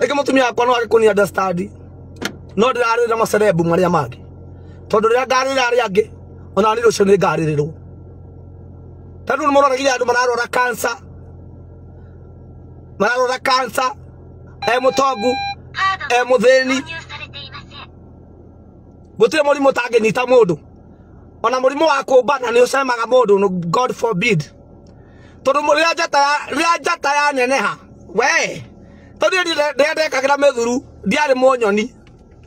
rĩngĩ mũtumia wakwa no agĩkũni understand no ndĩrarĩrĩra macerebu marĩa mangĩ tondũ rĩrĩa ngarĩrĩra arĩa angĩ ona nĩ rũcio nĩ ngarĩrĩrwo tondũ nĩ mũroragire andũ mararora kansa mararora kansa e mũtongu e mũthĩni gũtirĩ mũrimũ ũtangĩnyita mũndũ ona mũrimũ wa kũmbana nĩ ũcemaga mũndũ god forbid tondũ rĩrĩa njata yaneneha wee tondu riria ndekagira mithuru ndiari munyoni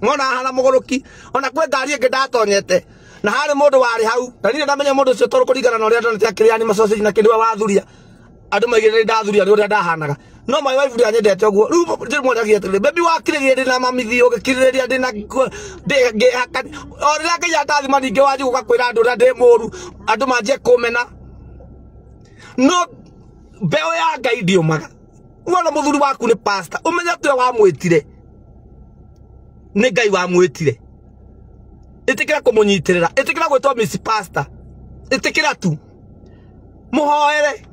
mona hana muguruki ona kwe ngari ingi ndatonyete na hari mundu wari hau na nire ndamenya mundu ucio tondu kuringana na uria ndonete akirĩa ni na kindu wathuria andu maigire ni ndathuria ni uria ndahanaga no my wife ndi anyendete uguo riu ndi mwaragia atiri bebi wakiririe ndi na mamithi ugikiririria ndi na ngihaka o riria ngai atathima ningi wanji gugakwira andu ndi muru andu manjie kumena no mbeo ya ngai ndiumaga wona muthuri waku ni pastor umenya tu wamwitire ni ngai wamwitire itikira kumunyitirira itikira gwitwa miss pastor itikira tu muhoere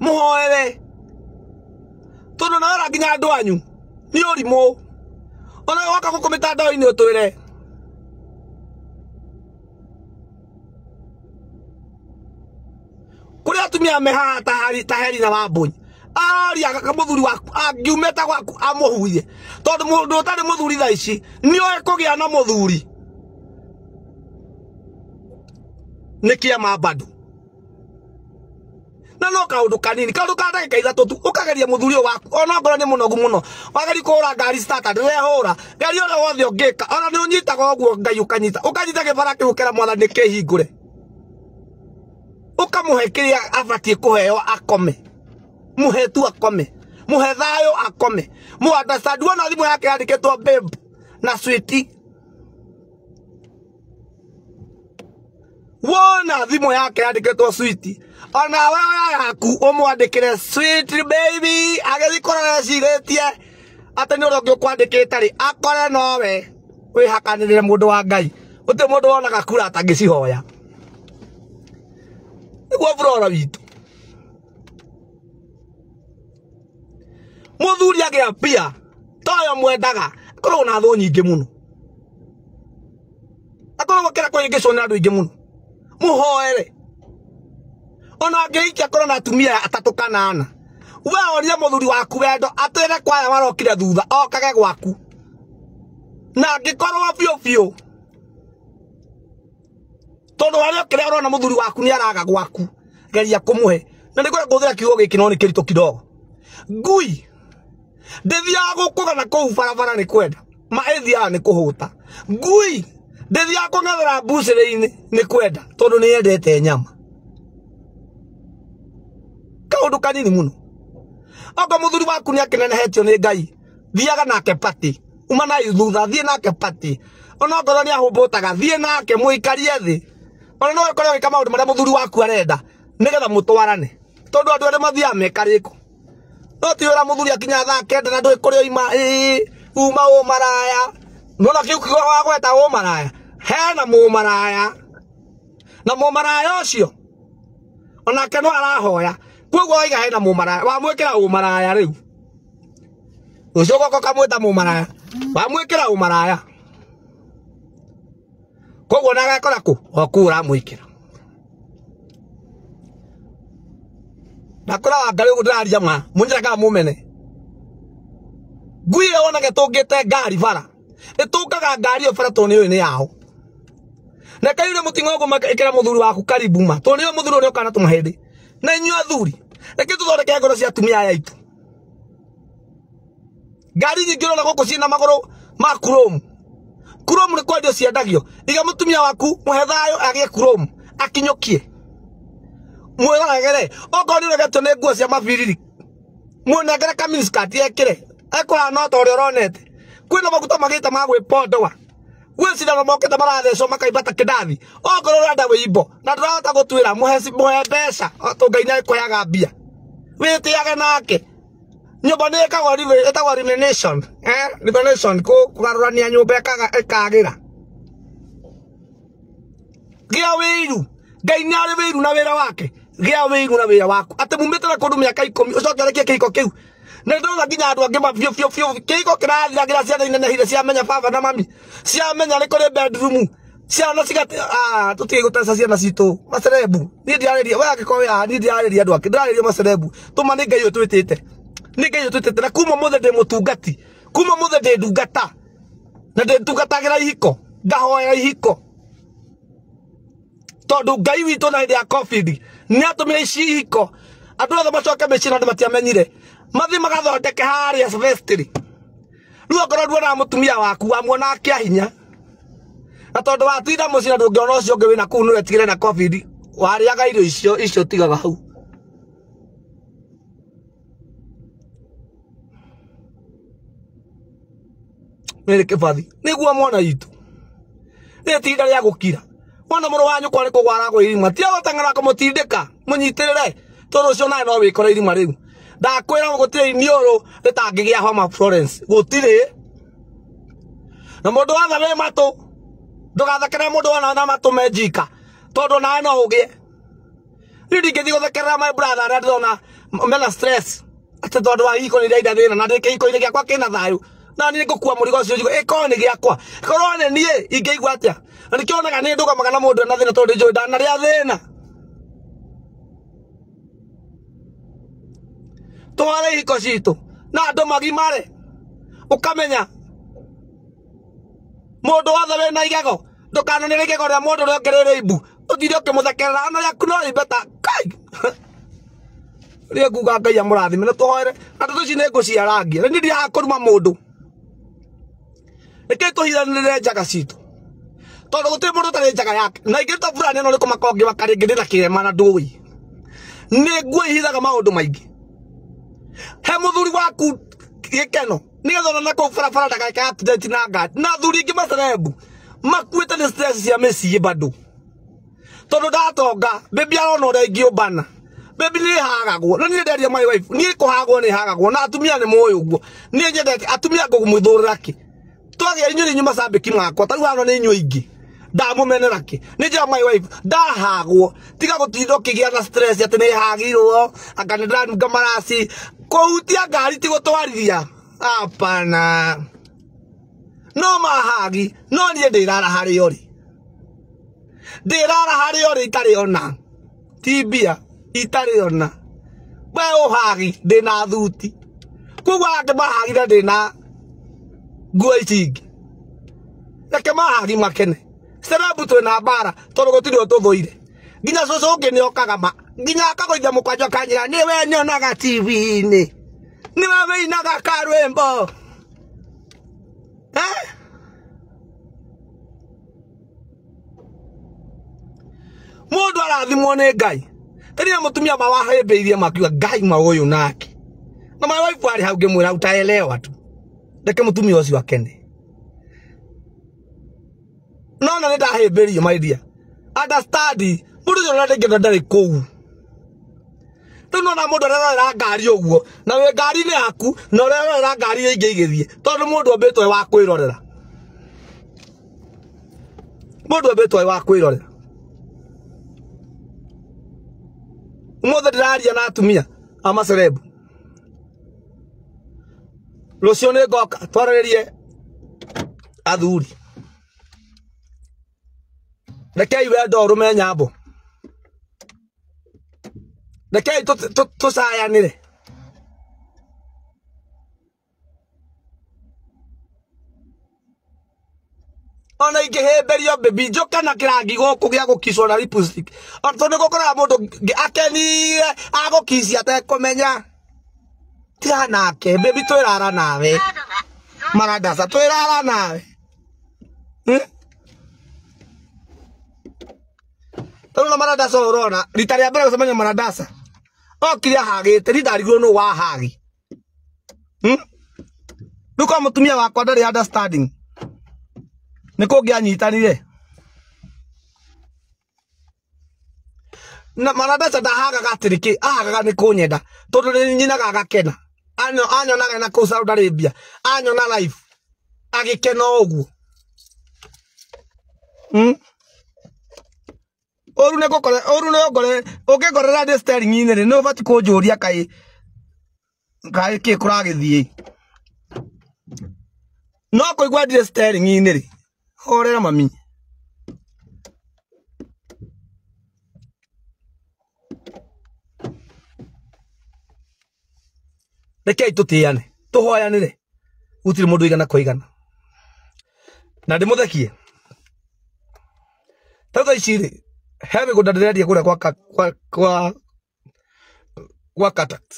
muhoere tondu nawera nginya andu anyu ni urimu ona woka guku mitandao-ini utwire kuri atumia mehaa tahari taheri na wambui aria kaka muthuri waku angiumete gwaku amuhuye tondu mundu utari muthuri tha ici nioe kugia na muthuri ni kiama bado na no kaundu kanini kaundu ka ndagika ithatu tu ukageria muthuri waku ona ngoro ni munogu muno wageri kuhura ngari starter ndĩrehũra ngari ũrĩa wothe ũngĩka ona nĩ ũnyitaga ũguo ngai ũkanyita ũkanyita gĩbara kĩu kĩra mwathani kĩhingũre ukamuhe kiria abatie kuheo akome muhe tu akome muhe thayo akome mu understand wona thimu yake yandiketwo babe na switi wona thimu yake yandiketwo switi ona wewe yaku umwandikire sweet baby agethi korora ciirĩtie atĩ nĩ ũrĩa ũngĩ ũkwandĩkĩte rĩ akore nowe wĩhakanĩrĩre mũndũ wa ngai gũtirĩ mũndũ wonaga kura atangĩcihoya niguo burora witu muthuri agiapia toyo mwendaga akoragwo na thå nyingä må no akoragwo kä ra kå ingä cwo nä andå aingä må no må hoere ona angä ikia korwo na atumia atatå kana ana we orie må thuri waku wendo atwä re kwaya marokire thutha okage gwaku na angä korwo biå biå tondu waria kiria na muthuri waku ni araga gwaku geria kumuhe na nä ngåthä ra kiugo gä kä no nä kä kidogo gui ndäthiaga gå kå gana kå u barabara ni kwenda ma ĩthiaga ni kuhuta gui ta ngui ndäthiaga kå ng'ethera mbucärä-inä nä kwenda tondå ni yendete nyama kaå ndå kanini muno no oko må thuri waku nä akä ni ngai thiaga nake pati uma nayu thutha thiä nake pati ona nä ahå mbå taga thiä nake må ikarie ona no ekore wika maundu maria muthuri waku arenda nigetha mutwarane tondu andu aria mathia mekariko no ti wira muthuri akinya thaa kenda na ndui kuria uma uma umaraya nona kiu kigo wagweta umaraya hena mumaraya na mumaraya ucio onake no arahoya koguo oiga hena mumaraya wamwikira umaraya riu ucio goko kamwita mumaraya wamwikira umaraya koguo na agakora kå o kå å ramå ikä ra ndakå ra wangari å guo ndä raria ma må njä raga må mene ngui ä rä a wonage tå ngä te ngari bara ä tå ngaga ngari ä yo bara tondå nä å yå nä yao na kaire mutingo ngo makikira muthuri waku karibu ma to niyo muthuri ni ukana tumahindi na inyu athuri reke tuthondeke ngoro cia atumia aya itu ngari nyingĩ ũrona gũkũ ciĩna magũrũ ma kuromu kurom ni kwa kwendio ciendagio iga må tumia waku må he thayå agä kuromu akinyå kie mwäroragere okorwo nä regetwo nä nguo cia mabiriri mwonengere kaminikati ekire ekorana ota ũrĩa ũronete kwĩna maguta magita magwe si magĩte de so makai bata marathecwo makaimbata kĩndathi rada we ibo na ndũrahota gũtuĩra gaina ko tũngai nĩ akũheaga mbia wĩtĩage nake nyumba nä ä kagwo eh tagwo kå garå nyumba ä ra gä a wä iru ngai nä arä wä iru na wä ra wake gä a wä iru na wä waku atä mumä te na kå ndå mä aka ikå mi å coke arekie kä hiko kä u nä ndona nginya andå angä mabiå biå biå kä gira kä rathiragä na hira inenehire menya baba na mami ciamenya menya kå rä bedroom ciana cigatå ah, tigä gå teca ciana citå macerebu niä ndirarä ria we angä korwo niä ndirarä ria andå angä ndärarä ria macerebu tå ma nä ngai å twä tä te nä ngai tete na kuma må de ndä må kuma må de ndä ndungata na ndä ntungatagä ra ihiko ngahoera ihiko tondå ngai witå na hä ndä ya covid nä atå mä re ici ihiko andå othe macoke mä ciä na andå matiamenyire mathiä magathondeke harä asbestiri rä u okorwo nduonaga må tumia waku wamwona akä a hinya na tondå watinda må ciä na ndå ngä ona å cio å ngä wä na kuu nä wetigä re na covid warä aga irio icio icio tigaga hau nä kibathi nä guo mwana itå rä tinda rä a kira wona må rå wa kwarä kå gwaragwo irima tiagåteng'era kå må tindä ka må nyitä rä re tå rå cio naä no wä kore irima rä u ndakwä ra gå tirä iniå rå rä tangä gä a homa gå tirä na må ndå watha wä matå ndå gathekerera må ndå wona na matå menjika tondå naä no å gä e rä ndingä thiä gå thekerera my brother arä a ndä rona mena atä tondå wa iko nä rä na na ndä kä iko-inä gä akwa kä na thayå na ni ngukua murigo cio jigo ikoro ni giakwa korwo ne nie ingeigwa atia na nikio ni nduga magana mundu na thina tondu njui ndana ria thina tware hiko citu na andu magimare ukamenya mundu wothe wina igego ndukananire igego ria mundu uria ukirire imbu uthire ukimuthekerera ana yaku no imbe kai ria nguga ngai amurathime na tuhoere andu tuci ni nguciarangia ni ndiraga kuruma mundu nä tuhithanä njaga citå tondå gå tirä må ndå tarä njaga yake na ingä ta burani no rä kå makongi wakarä na kä rema na ndå ä nä nguo ihithaga maå ndå maingä he må thuri waku gä keno nä getha ona nakå barabara ndagakaga na ngari na thuri ingä macerebu makuä te nä cia mä ciä bandå tondå ndatonga mbämbi arona å rä a ingä å mbana mbembi nä hagagwo na nä ndendia my wife nä kå hagwo hagagwo na atumia nä moä guo nä nyendete atumia ngå må thå twagia inyuĩ nĩ inyuĩ ki makwa tarĩu hano nĩ inyuĩ aingĩ ndamũmenera kĩ nĩ njĩra my wife ndahagwo tiga gũtinda ũkĩgĩa na stress atĩ nĩ hagirwo anga nĩ ndranunga maraci kũhutia ngari ti gũtwarithia apana no mahagi no niĩ ndĩrara harĩ orĩ ndĩrara harĩ orĩ itarĩ ona ti mbia itarĩ ona we ũhagi ndĩna thuti koguo angĩ mahagire ndä na nguo na kema reke makene cerabu twä na bara tondå gå tirä å tå thå ire nginya cåcå å ngä nä okagama nginya akagåithia må kwanjå kanyä ra nä we nä onaga tv-inä nä we wä inaga karwä eh? må ndå arathimwo nä ngai tene må tumia mawahä mbä irie makiuga ngai maå yå nake na maä waibu mwä ra utaelewa tu reke mutumia ucio akene nona nä ndahä rio mairia understand mundu cio na ndingä ndarä kå u rä u nona må ndå arä rorera ngari å guo na wä ngari-inä yaku na å rä rorera ngari ä ingä igä thiä tondå må ndå ambä twe wa kwä rorera må ndå ambä twe wa kwä rorera må thä ndä raria na atumia amacerebu rucio ni ngoka twararirie athuri rekei wendo ũrũme nyambo rekei tũcayanĩre ona ingä hä kana kä rangi gåkå gä a gå kicwo na nä gå nĩ må ndå akenire agå kicia tekå menya tia nake baby rara nawe maradasa twirara nawe tondå hmm? na maradasa å rona rita rä a mbere gå cemania maradasa okire ahagä te ndarigirwo nå wahagi hmm? rä korwo må tumia wakwa ndarä understanding nä kå ngä anyitanire na maradasa ndahagaga atä rä kä ahagaga nä kå nyenda tondå nä nyinaga anyonaga na kå Saudi Arabia anyona live agikena uguo mm oru ne gokore oru ne gokore oke gorera de steering ine ne no vati kunjuria kai kai ki kuragithie no kuigwa de steering ine ri horera mami rekei tutiane tuhoyanire gutire mundu igana kwa igana na ndimuthekie tata iciri he migunda ndirendia kuria kwa kwa kwa kwa Catact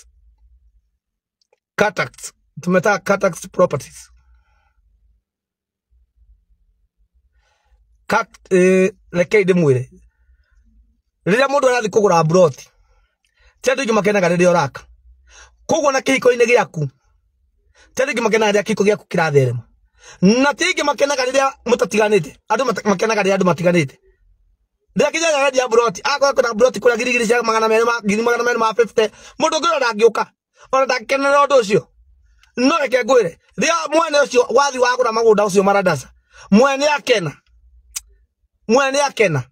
Catact tumetaa Catact Properties Kat, eh, rekei ndimwire riria mundu arathi kugura mburoti ti andu ingi makenaga riria uraka koguo na kihiko-inä gä aku tiathingä makenaga rä a kihiko gä aku kä ratherema na tingä makenaga rä rä a må tatiganä te andå makenaga rä rä a andå matiganä te rä a kinya arendia broti akorwo kwä na broti kå rä a girigiri cia magana ma ngiri magana merä ma fifty må ndå ngä rora ona ndangäkenera å ndå å no reke ngwä re rä a mwene å cio wathi wagå ra magå nda å cio marandaca mwene akena mwene akena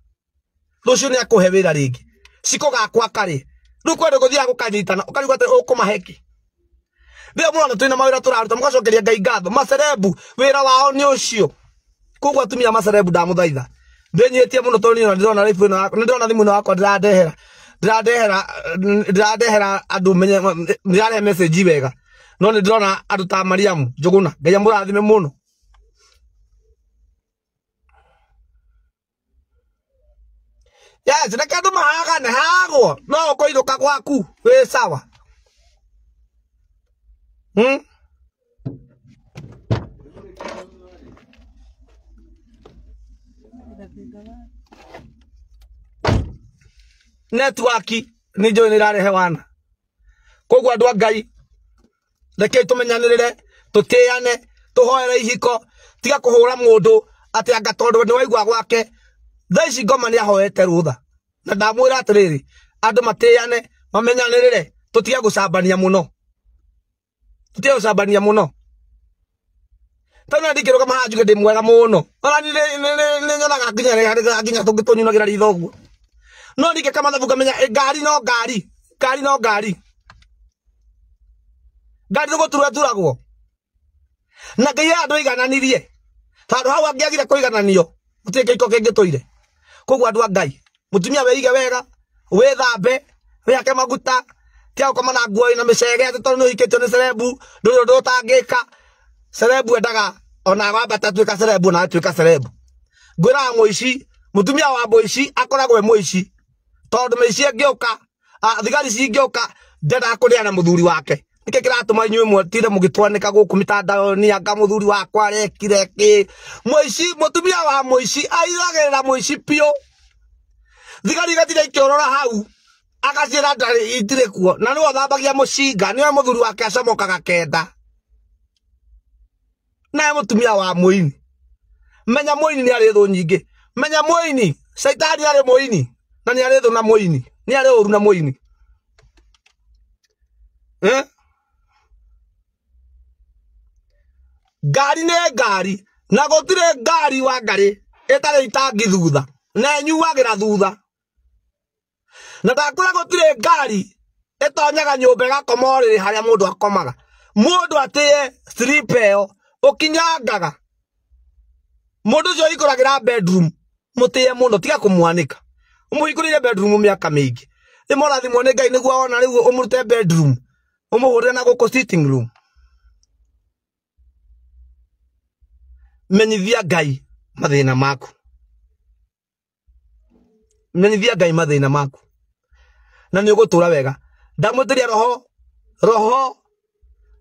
rå cio nä akå he wä ra rä ngä riu kwenda guthiaga gukanyitana ukariuga ati ukumaheki rio murona twina mawira turaruta mugacokeria ngai ngatho macerebu wira wao ni ucio koguo atumia macerebu ndamuthaitha ndinyitie muno tondu niona ndirona life ino yakwa ndirona thimu ino yakwa ndirandehera ndirandehera ndirandehera andu menye ndirarehe message wega no ndirona andu ta mariamu njuguna ngai amurathime muno yes reke andå mahagane hagwo no å kå irå ka gwaku wä e sawa hmm? netiwaki nä njå nä rarehe wana koguo andå a ngai rekei tå menyanä rä re tå tä ane tå hoere ihiko tiga kå hå ra må ndå atä anga tondå nä waigua gwake thaa ici ngoma ahoete rutha na ndamwä ra atä rä rä andå matäane mamenyanä rä re tå tige gå kama haha njuge ndä mwega må no ona nä nyonaga nginya nginya tå ritho guo no ndikä kama thabu ngamenya ngari no ngari ngari no ngari ngari nä gå turagwo na ngai andå aigananirie tandå hau angä agire kå iko kä koguo andu a ngai mutumia wiige wega withambe wiake maguta tia gukoma na nguo ina micegete tondu niuhikitio ni cerebu nduri undu utangika serebu endaga ona wambata tuika cerebu nawe tuika cerebu ngwiraga muici mutumia wa muici akoragwo e muici tondu mici ingiuka thigari cingiuka ndendaga kuria na muthuri wake kira kiratuma inyuä mwetire må gä twanä ka gå kå mä tandaoni anga må thuri wakwa arekire kä må ici må tumia wa må ici airagä rä ra må ici piå thigari igatire ikä hau agaciä ra ndarä itirä kuo na nä we thambagia må cinga nä we må thuri wake acomokaga kenda nae må wa må menya må ni nä arä thå menya må ini caitani arä må ini na nä arä thå na må ini nä arä na må eh? ngari nĩ ngari na gũtirĩ ngari wa ngarĩ ĩtarĩ itangi thutha na ĩnyuagĩra thutha na ndakwĩra gũtirĩ ngari ĩtonyaga nyũmba ĩgakoma ũrĩrĩ harĩa mũndũ akomaga mũndũ atĩye strip ĩyo ũkinyangaga mũndũ ũcio ũhingũragĩra bedroom mũtĩye mũno tiga kũmwanĩka ũmũhingũrĩire bedroom mĩaka mĩingĩ rĩmwe ũrathimwo ngai nĩguo wona rĩu ũmũrute bedroom ũmũhũrĩre na gũkũ sitting room menyithia ngai mathina maku menyithia ngai mathina maku na nä å gå tå ra wega ndamwä roho roho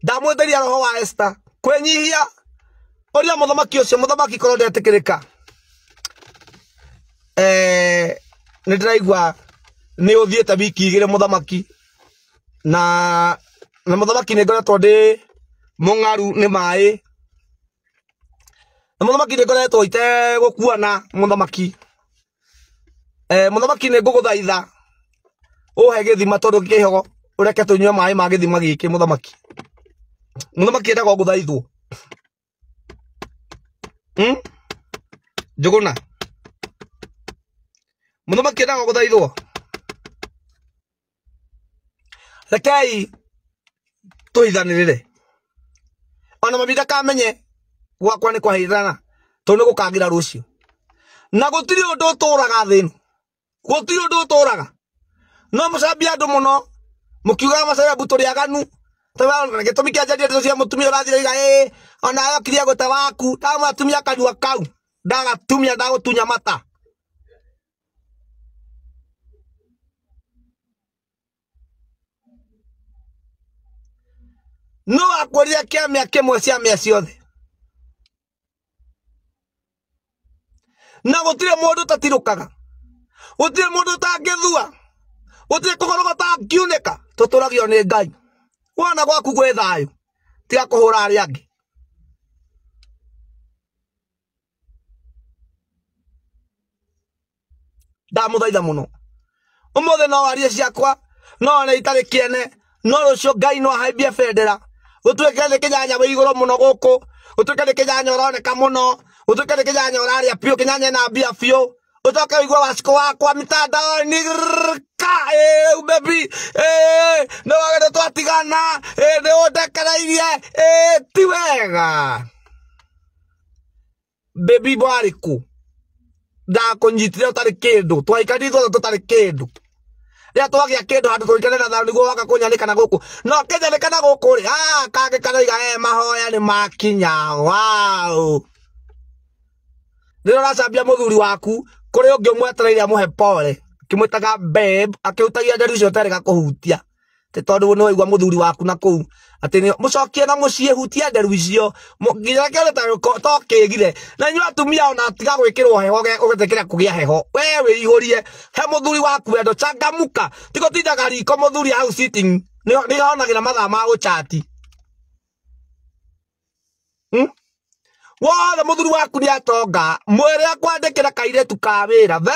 ndamwä tä roho wa esta kwenyihia å rä a må thamaki å cio må thamaki korwo ndetä kä rä ka nä eeh, ndä raigua nä å thiä te wiki igä rä må thamaki na na må thamaki nä ngoretwo ndä må ng'aru nä maä na muthamaki nä ngoretwo ite gå kuana muthamaki eh, muthamaki nä ngå gå thaitha å he gä thima tondå kä hogo å reke tå nyue maä ma gä thima gä kä muthamaki muthamaki endaga gå thaithwo hmm? njå gå na muthamaki endaga gå thaithwo rekei tå hithanä rä re ona mabida kamenye gwakwa nä kwahithana tondå nä gå kangä na gå tirä å ndå å tå raga no gå tirä å ndå å tå raga no må cambia andå må no cia må tumia å rathira iga waku ndamå atumia kanua kau ndagatumia ndagå mata no akwä rire kä amä cia mä ciothe na gutire mundu tatirukaga gutire mundu tangithua gutire kuhoroga tangiuneka tuturagio ni ngai wana gwaku gwi thayo tiga kuhura aria angi ndamuthaitha muno umuthi no arie ciakwa no ne itari kiene no rucio ngai no ahaimbie bendera gutuike ni kinyanya wi iguru muno guku gutuike ni kinyanya uroneka muno utuke nä kä nyanya å rarä na mbia biå utoke wigua waciko wakwa mitandaoni ka bebi nä wagene twatigana nä å ndekereirie ti wega bebi bwarä kå ndakå nyitire kä ndå twaikari tuothe tå tarä kä ndå rä a twagä a kä ndå handå tå na thayå nä waka kå nyarä no kä nyarä kana gå kå rä mahoya nä makinya wao wow nä racambia må thuri waku kå rä å ngä å mwetereire amå pore kä mwä taga beb akä hå tagia njari cio terega kå hutia tä tondå nä waigua må thuri waku na kå u atä må cokie na må ciä hutia nderu icio nginya kä to kä gire na inyuä atumia ona tiga gwä kä rwo heho gätekä re kå gä a heho we wä ihå rie he må thuri waku wendo changamuka tigå tindaga riko må thuri hau nä honagä ra mathaa ma gå hmm? wothe muthuri waku nä atonga mwä rä mwire akwandikira kairetu ka wira ra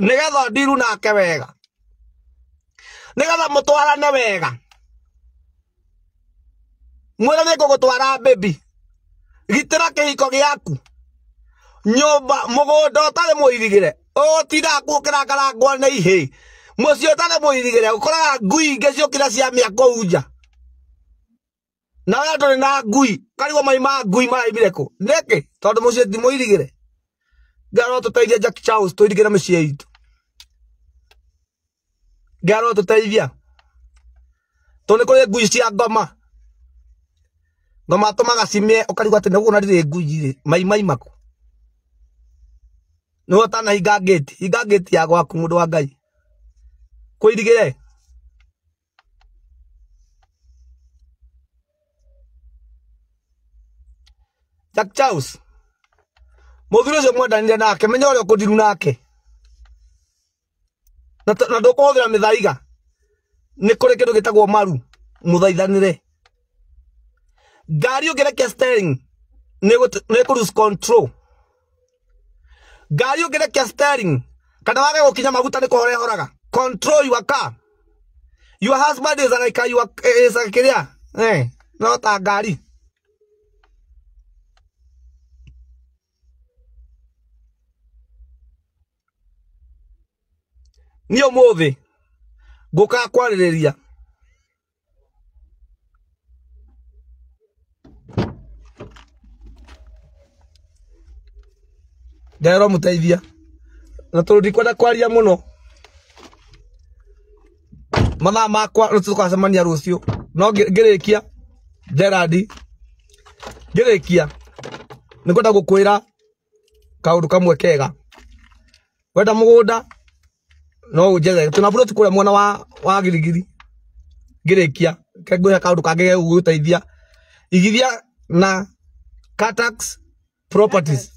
nä getha ndiru nake wega nä getha må twarane wega mwä ra ra nä ngå gå gå twara gitä kä hiko gä aku nyå mba må mwire ni ngugutwara bebi gitira kihiko giaku nyumba mugunda utari muirigire må kuukirangara å tarä må irigä re å ukoraga ngui ingi ciukira cia miaka unja na ya ndå na ngui karigwo mai ma ngui maraimire kå nĩkĩ tondå må ciä ti må irigä ngaro tå teithia Jack Charles tå irigä re mä ciä itå ngaro tå teithia tå nä kå rä ngui cia goma ngoma atå maga cimie å karigwo atä nä na rä ngui rä maimai makå nä wotana hinga ngä ti hinga ngä ti ya gwaku må ndå ngai kwä irigä Jack Charles muthuri ucio mwendanire nake menya uria ukundiru nake na ndukuhuthira mithaiga ni kuri kindu gitagwo maru muthaithanire ngari ungirekia steering ni lose control ngari ungirekia steering kana waga gukinya maguta ni horaga control your car your husband is like your is like kiria eh no ta ngari ni å må thä ngå kaa kwarä rä ria nderwo må teithia na tå ndikwenda kwaria må no mathaa makwa rå rå ciå no ngä rä kia gerandi ngä rä kia nä gå kwä ra kaå ndå kamwe kega wenda må gå nda no unjethe tunabura tukura mwana wa wa girigiri ngirikia kengwira kaundu kangi guguteithia igithia na Cactus properties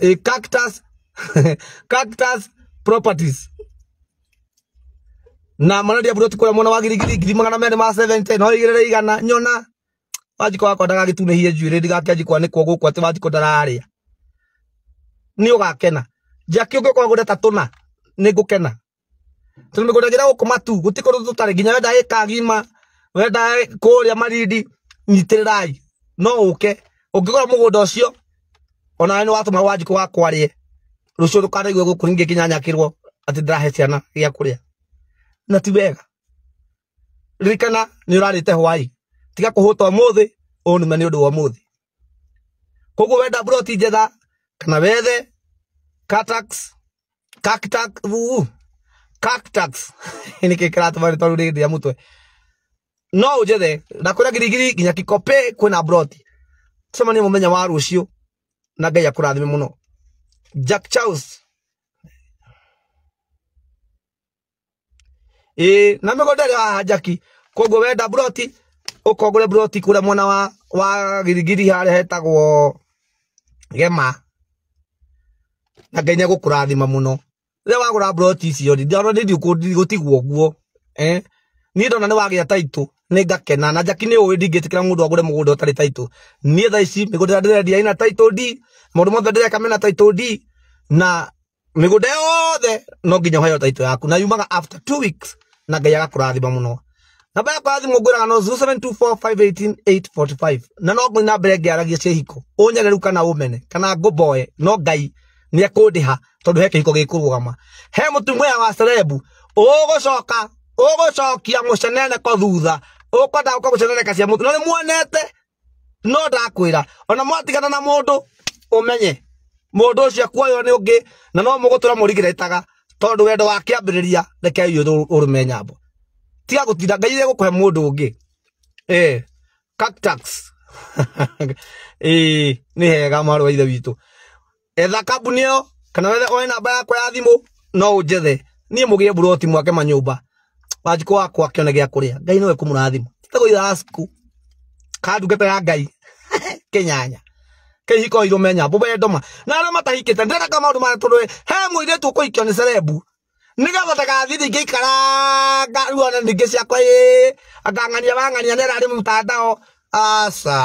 e cactus eh, cactus properties na manaria bro tukura mwana wa girigiri ngiri magana meri ma 70 no igirire igana nyona wajiko wakwa ndagagitunihie njuĩrĩ ndigakianjikwa nĩkwo gũkwo atĩ wajiko ndaraarĩa nĩ ũgakena njaki kwa ndeta tũna nä ngå kena tondå mä gå ndagä ra gå koma tu gå tikorwo tå tarä nginya wenda ä kagima wenda kå rä a maridi nyitä rä rai no å ke å ngä gora må gå nda å cio onawe nä watå ma wanjikå wakwarä e rå cio rå kanaigue gå kå ningä nginya nyakä rwo atä ndä rahe ciana gä a kå rä a na ti wega ririkana nä å rarä te hwai tiga kå hå ta å må thä å nä me nä å ndå wa må thä koguo wenda mburoti njetha kana wethe katax Kaktak, uh, Cactus. Ini kikira tubari twaru rindi ya mutwe. No ujethe na kuna girigiri ginya kikope kuna broti. Sema ni mumenya wa rucio na ngai akurathime muno. Jack Charles. E na migondari wa Jacki koguo wenda broti ukogore broti kuria mwena wa wa girigiri haria hetagwo gema na ngai nĩegũkũrathima mũno rä wagå broti icio gåtigwo guo niä ndona nä wagä a taitå nä ngakena na njaki nä å ndingä tä kä ra må ndå agå re må gå nda å tarä taitå niä tha ici mä gå ndä ndä rendia ina taitå d maå ndå mothe ndä reka mena taitå d na mä gå nda yothe no nginya å heo taitå yaku na yumaga after two weeks na ngai agakå rathima må no namba yakwa ya thimå ngwä raga no 0724518845 na no ngå na mbere ngä aragia cia hiko å nyageru kana å mene kana ngå mboe no ngai ni akundiha tondu he kä hiko gä he mutumwe wa cerebu å gå mucenene ko thutha å kwenda gå ka cia mutu no ni muonete no ndakwä ra ona mwatigana na mundu umenye mundu menye må ni ungi na no mugutura murigiretaga tondu wendo wa kiambiriria reke yu ria rekeiå å rå tiga gå ngai gå kå mundu ungi eh å eh ni hega mwarä wa ithe witå etha kambuni ĩyo kana wethe oe namba yakwa ya thimũ no ũnjethe niĩ mũgĩe mburoti mwake manyũmba wajiko wakwa akĩone gĩa kũrĩa ngai nowe kũmũrathima tagũitha asku kandungata ya ngai kĩnyanya kĩhiko irũmenya mbũbe ndoma na arĩa matahikĩte ndĩrenda kama maũndũ mara tondũ he mũirĩtu ũkũhikio nĩ cerebu nĩgetha ndagathi ningĩ ikaranga rĩu ona ningĩ ciakwa ĩ akang'ania wang'ania nĩ ararĩ mtandao aca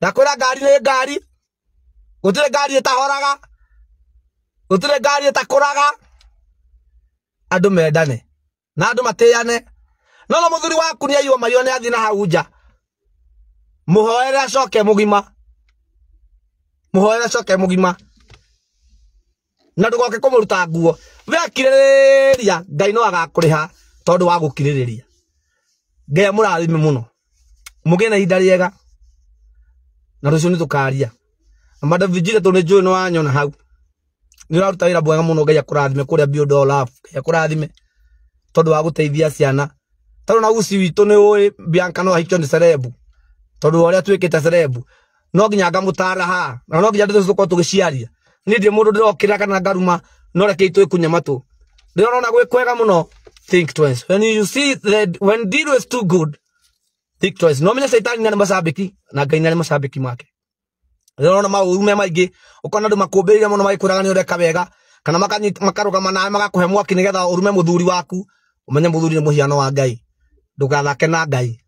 ndakwĩra ngari nĩ ngari gutire ngari itahoraga gutire ngari itakuraga andu mendane na andu matiyane no no muthuri waku ni aiywo mario ni athii na hau nja muhoere acoke mugima muhoere acoke mugima na ndugoke kumuruta nguo we akiririria ngai no agakuriha tondu wa gukiririria ngai murathime muno mugie na ihinda riega na rucio ni tukaria madavi jira tu no anyo na hau nä å raruta wä ra mwega må no ngai akå rathime kå rä a ngai akå rathime tondå na usi wito ne oe bianka no ahikio nä cerebu tondå wa å rä a tuä no tara haa. na no nginya ndä tå korwo Nidhi gä ciaria nä kana no reke keitoe ikunya matå rä na rona kwega må think twice when you see that when deal was too good think twice no saitani nä arä na ngai nä arä make rona maume maingi ukona andu makumbiria muno magikuraga ni ureka wega kana makarugama nawe magakuhe mwaki nigetha urume muthuri waku umenye muthuri ni muhiano wa ngai ndugathake na ngai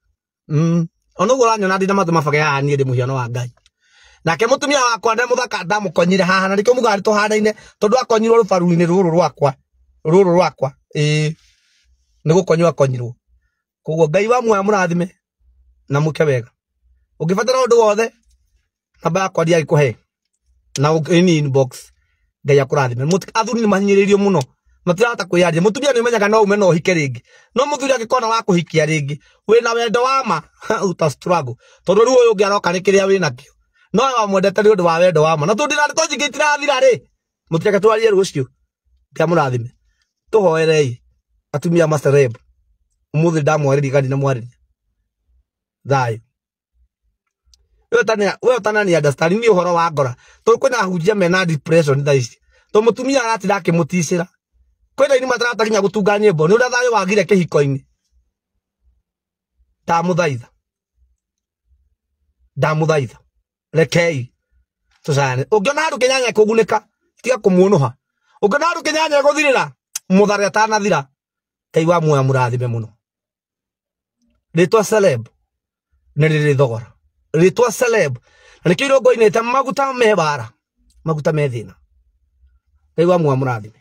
mm ona guo ranyona ndina matu mabage haha niĩ ndĩ mũhiano wa ngai nake mũtumia wakwa ndĩ mũthaka ndamũkonyire haha na nĩkĩo mũgarĩ tũhanaine tondũ akonyirwo rũbaru-inĩ rũrũ rwakwa rũrũ rwakwa ĩĩ nĩ gũkonywo akonyirwo koguo ngai wa muoya mũrathime na mũke wega ũngĩbatara ũndũ wothe amba akwari agikuhe na ini inbox ngai akurathime athuri ni nimahinyiririo muno matirahota kwĩyaria mũtumia nĩ ũmenyaga no ume na ũhike rĩngĩ no mũthuri angĩkona wa kũhikia rĩngĩ wĩna wendo wa ma uta struggle tondu ruo ũyũ ũngĩ aroka kiria kĩrĩa wĩna kĩo no wamwendete nĩ ũndũ wa wendo wa ma na tondũ ndĩrarĩ tonjingĩ itirathira rĩ mũtireke twarie rũciũ ndiamũrathime tũhoerei atumia macereb ũmũthĩ ndamwarĩria gani na mwarĩria thayũ we utana ni understand ni uhoro wa ngora to kwina ahunjia mena depression tha ici to mutumia aratira akimuticira kwina ini matarata ginya gutunga nyimbo ni uria thayo wagire kihiko-ini ndamuthaitha ndamuthaitha rekei tucane ungiona handu kinyanya ekugunika tiga kumunuha ungiona handu kinyanya eguthirira muthare atanathira ngai wa muoya murathime muno ritwa celeb niriri thogora ritwa celeb na nikio irongo maguta me maguta me thä na ngai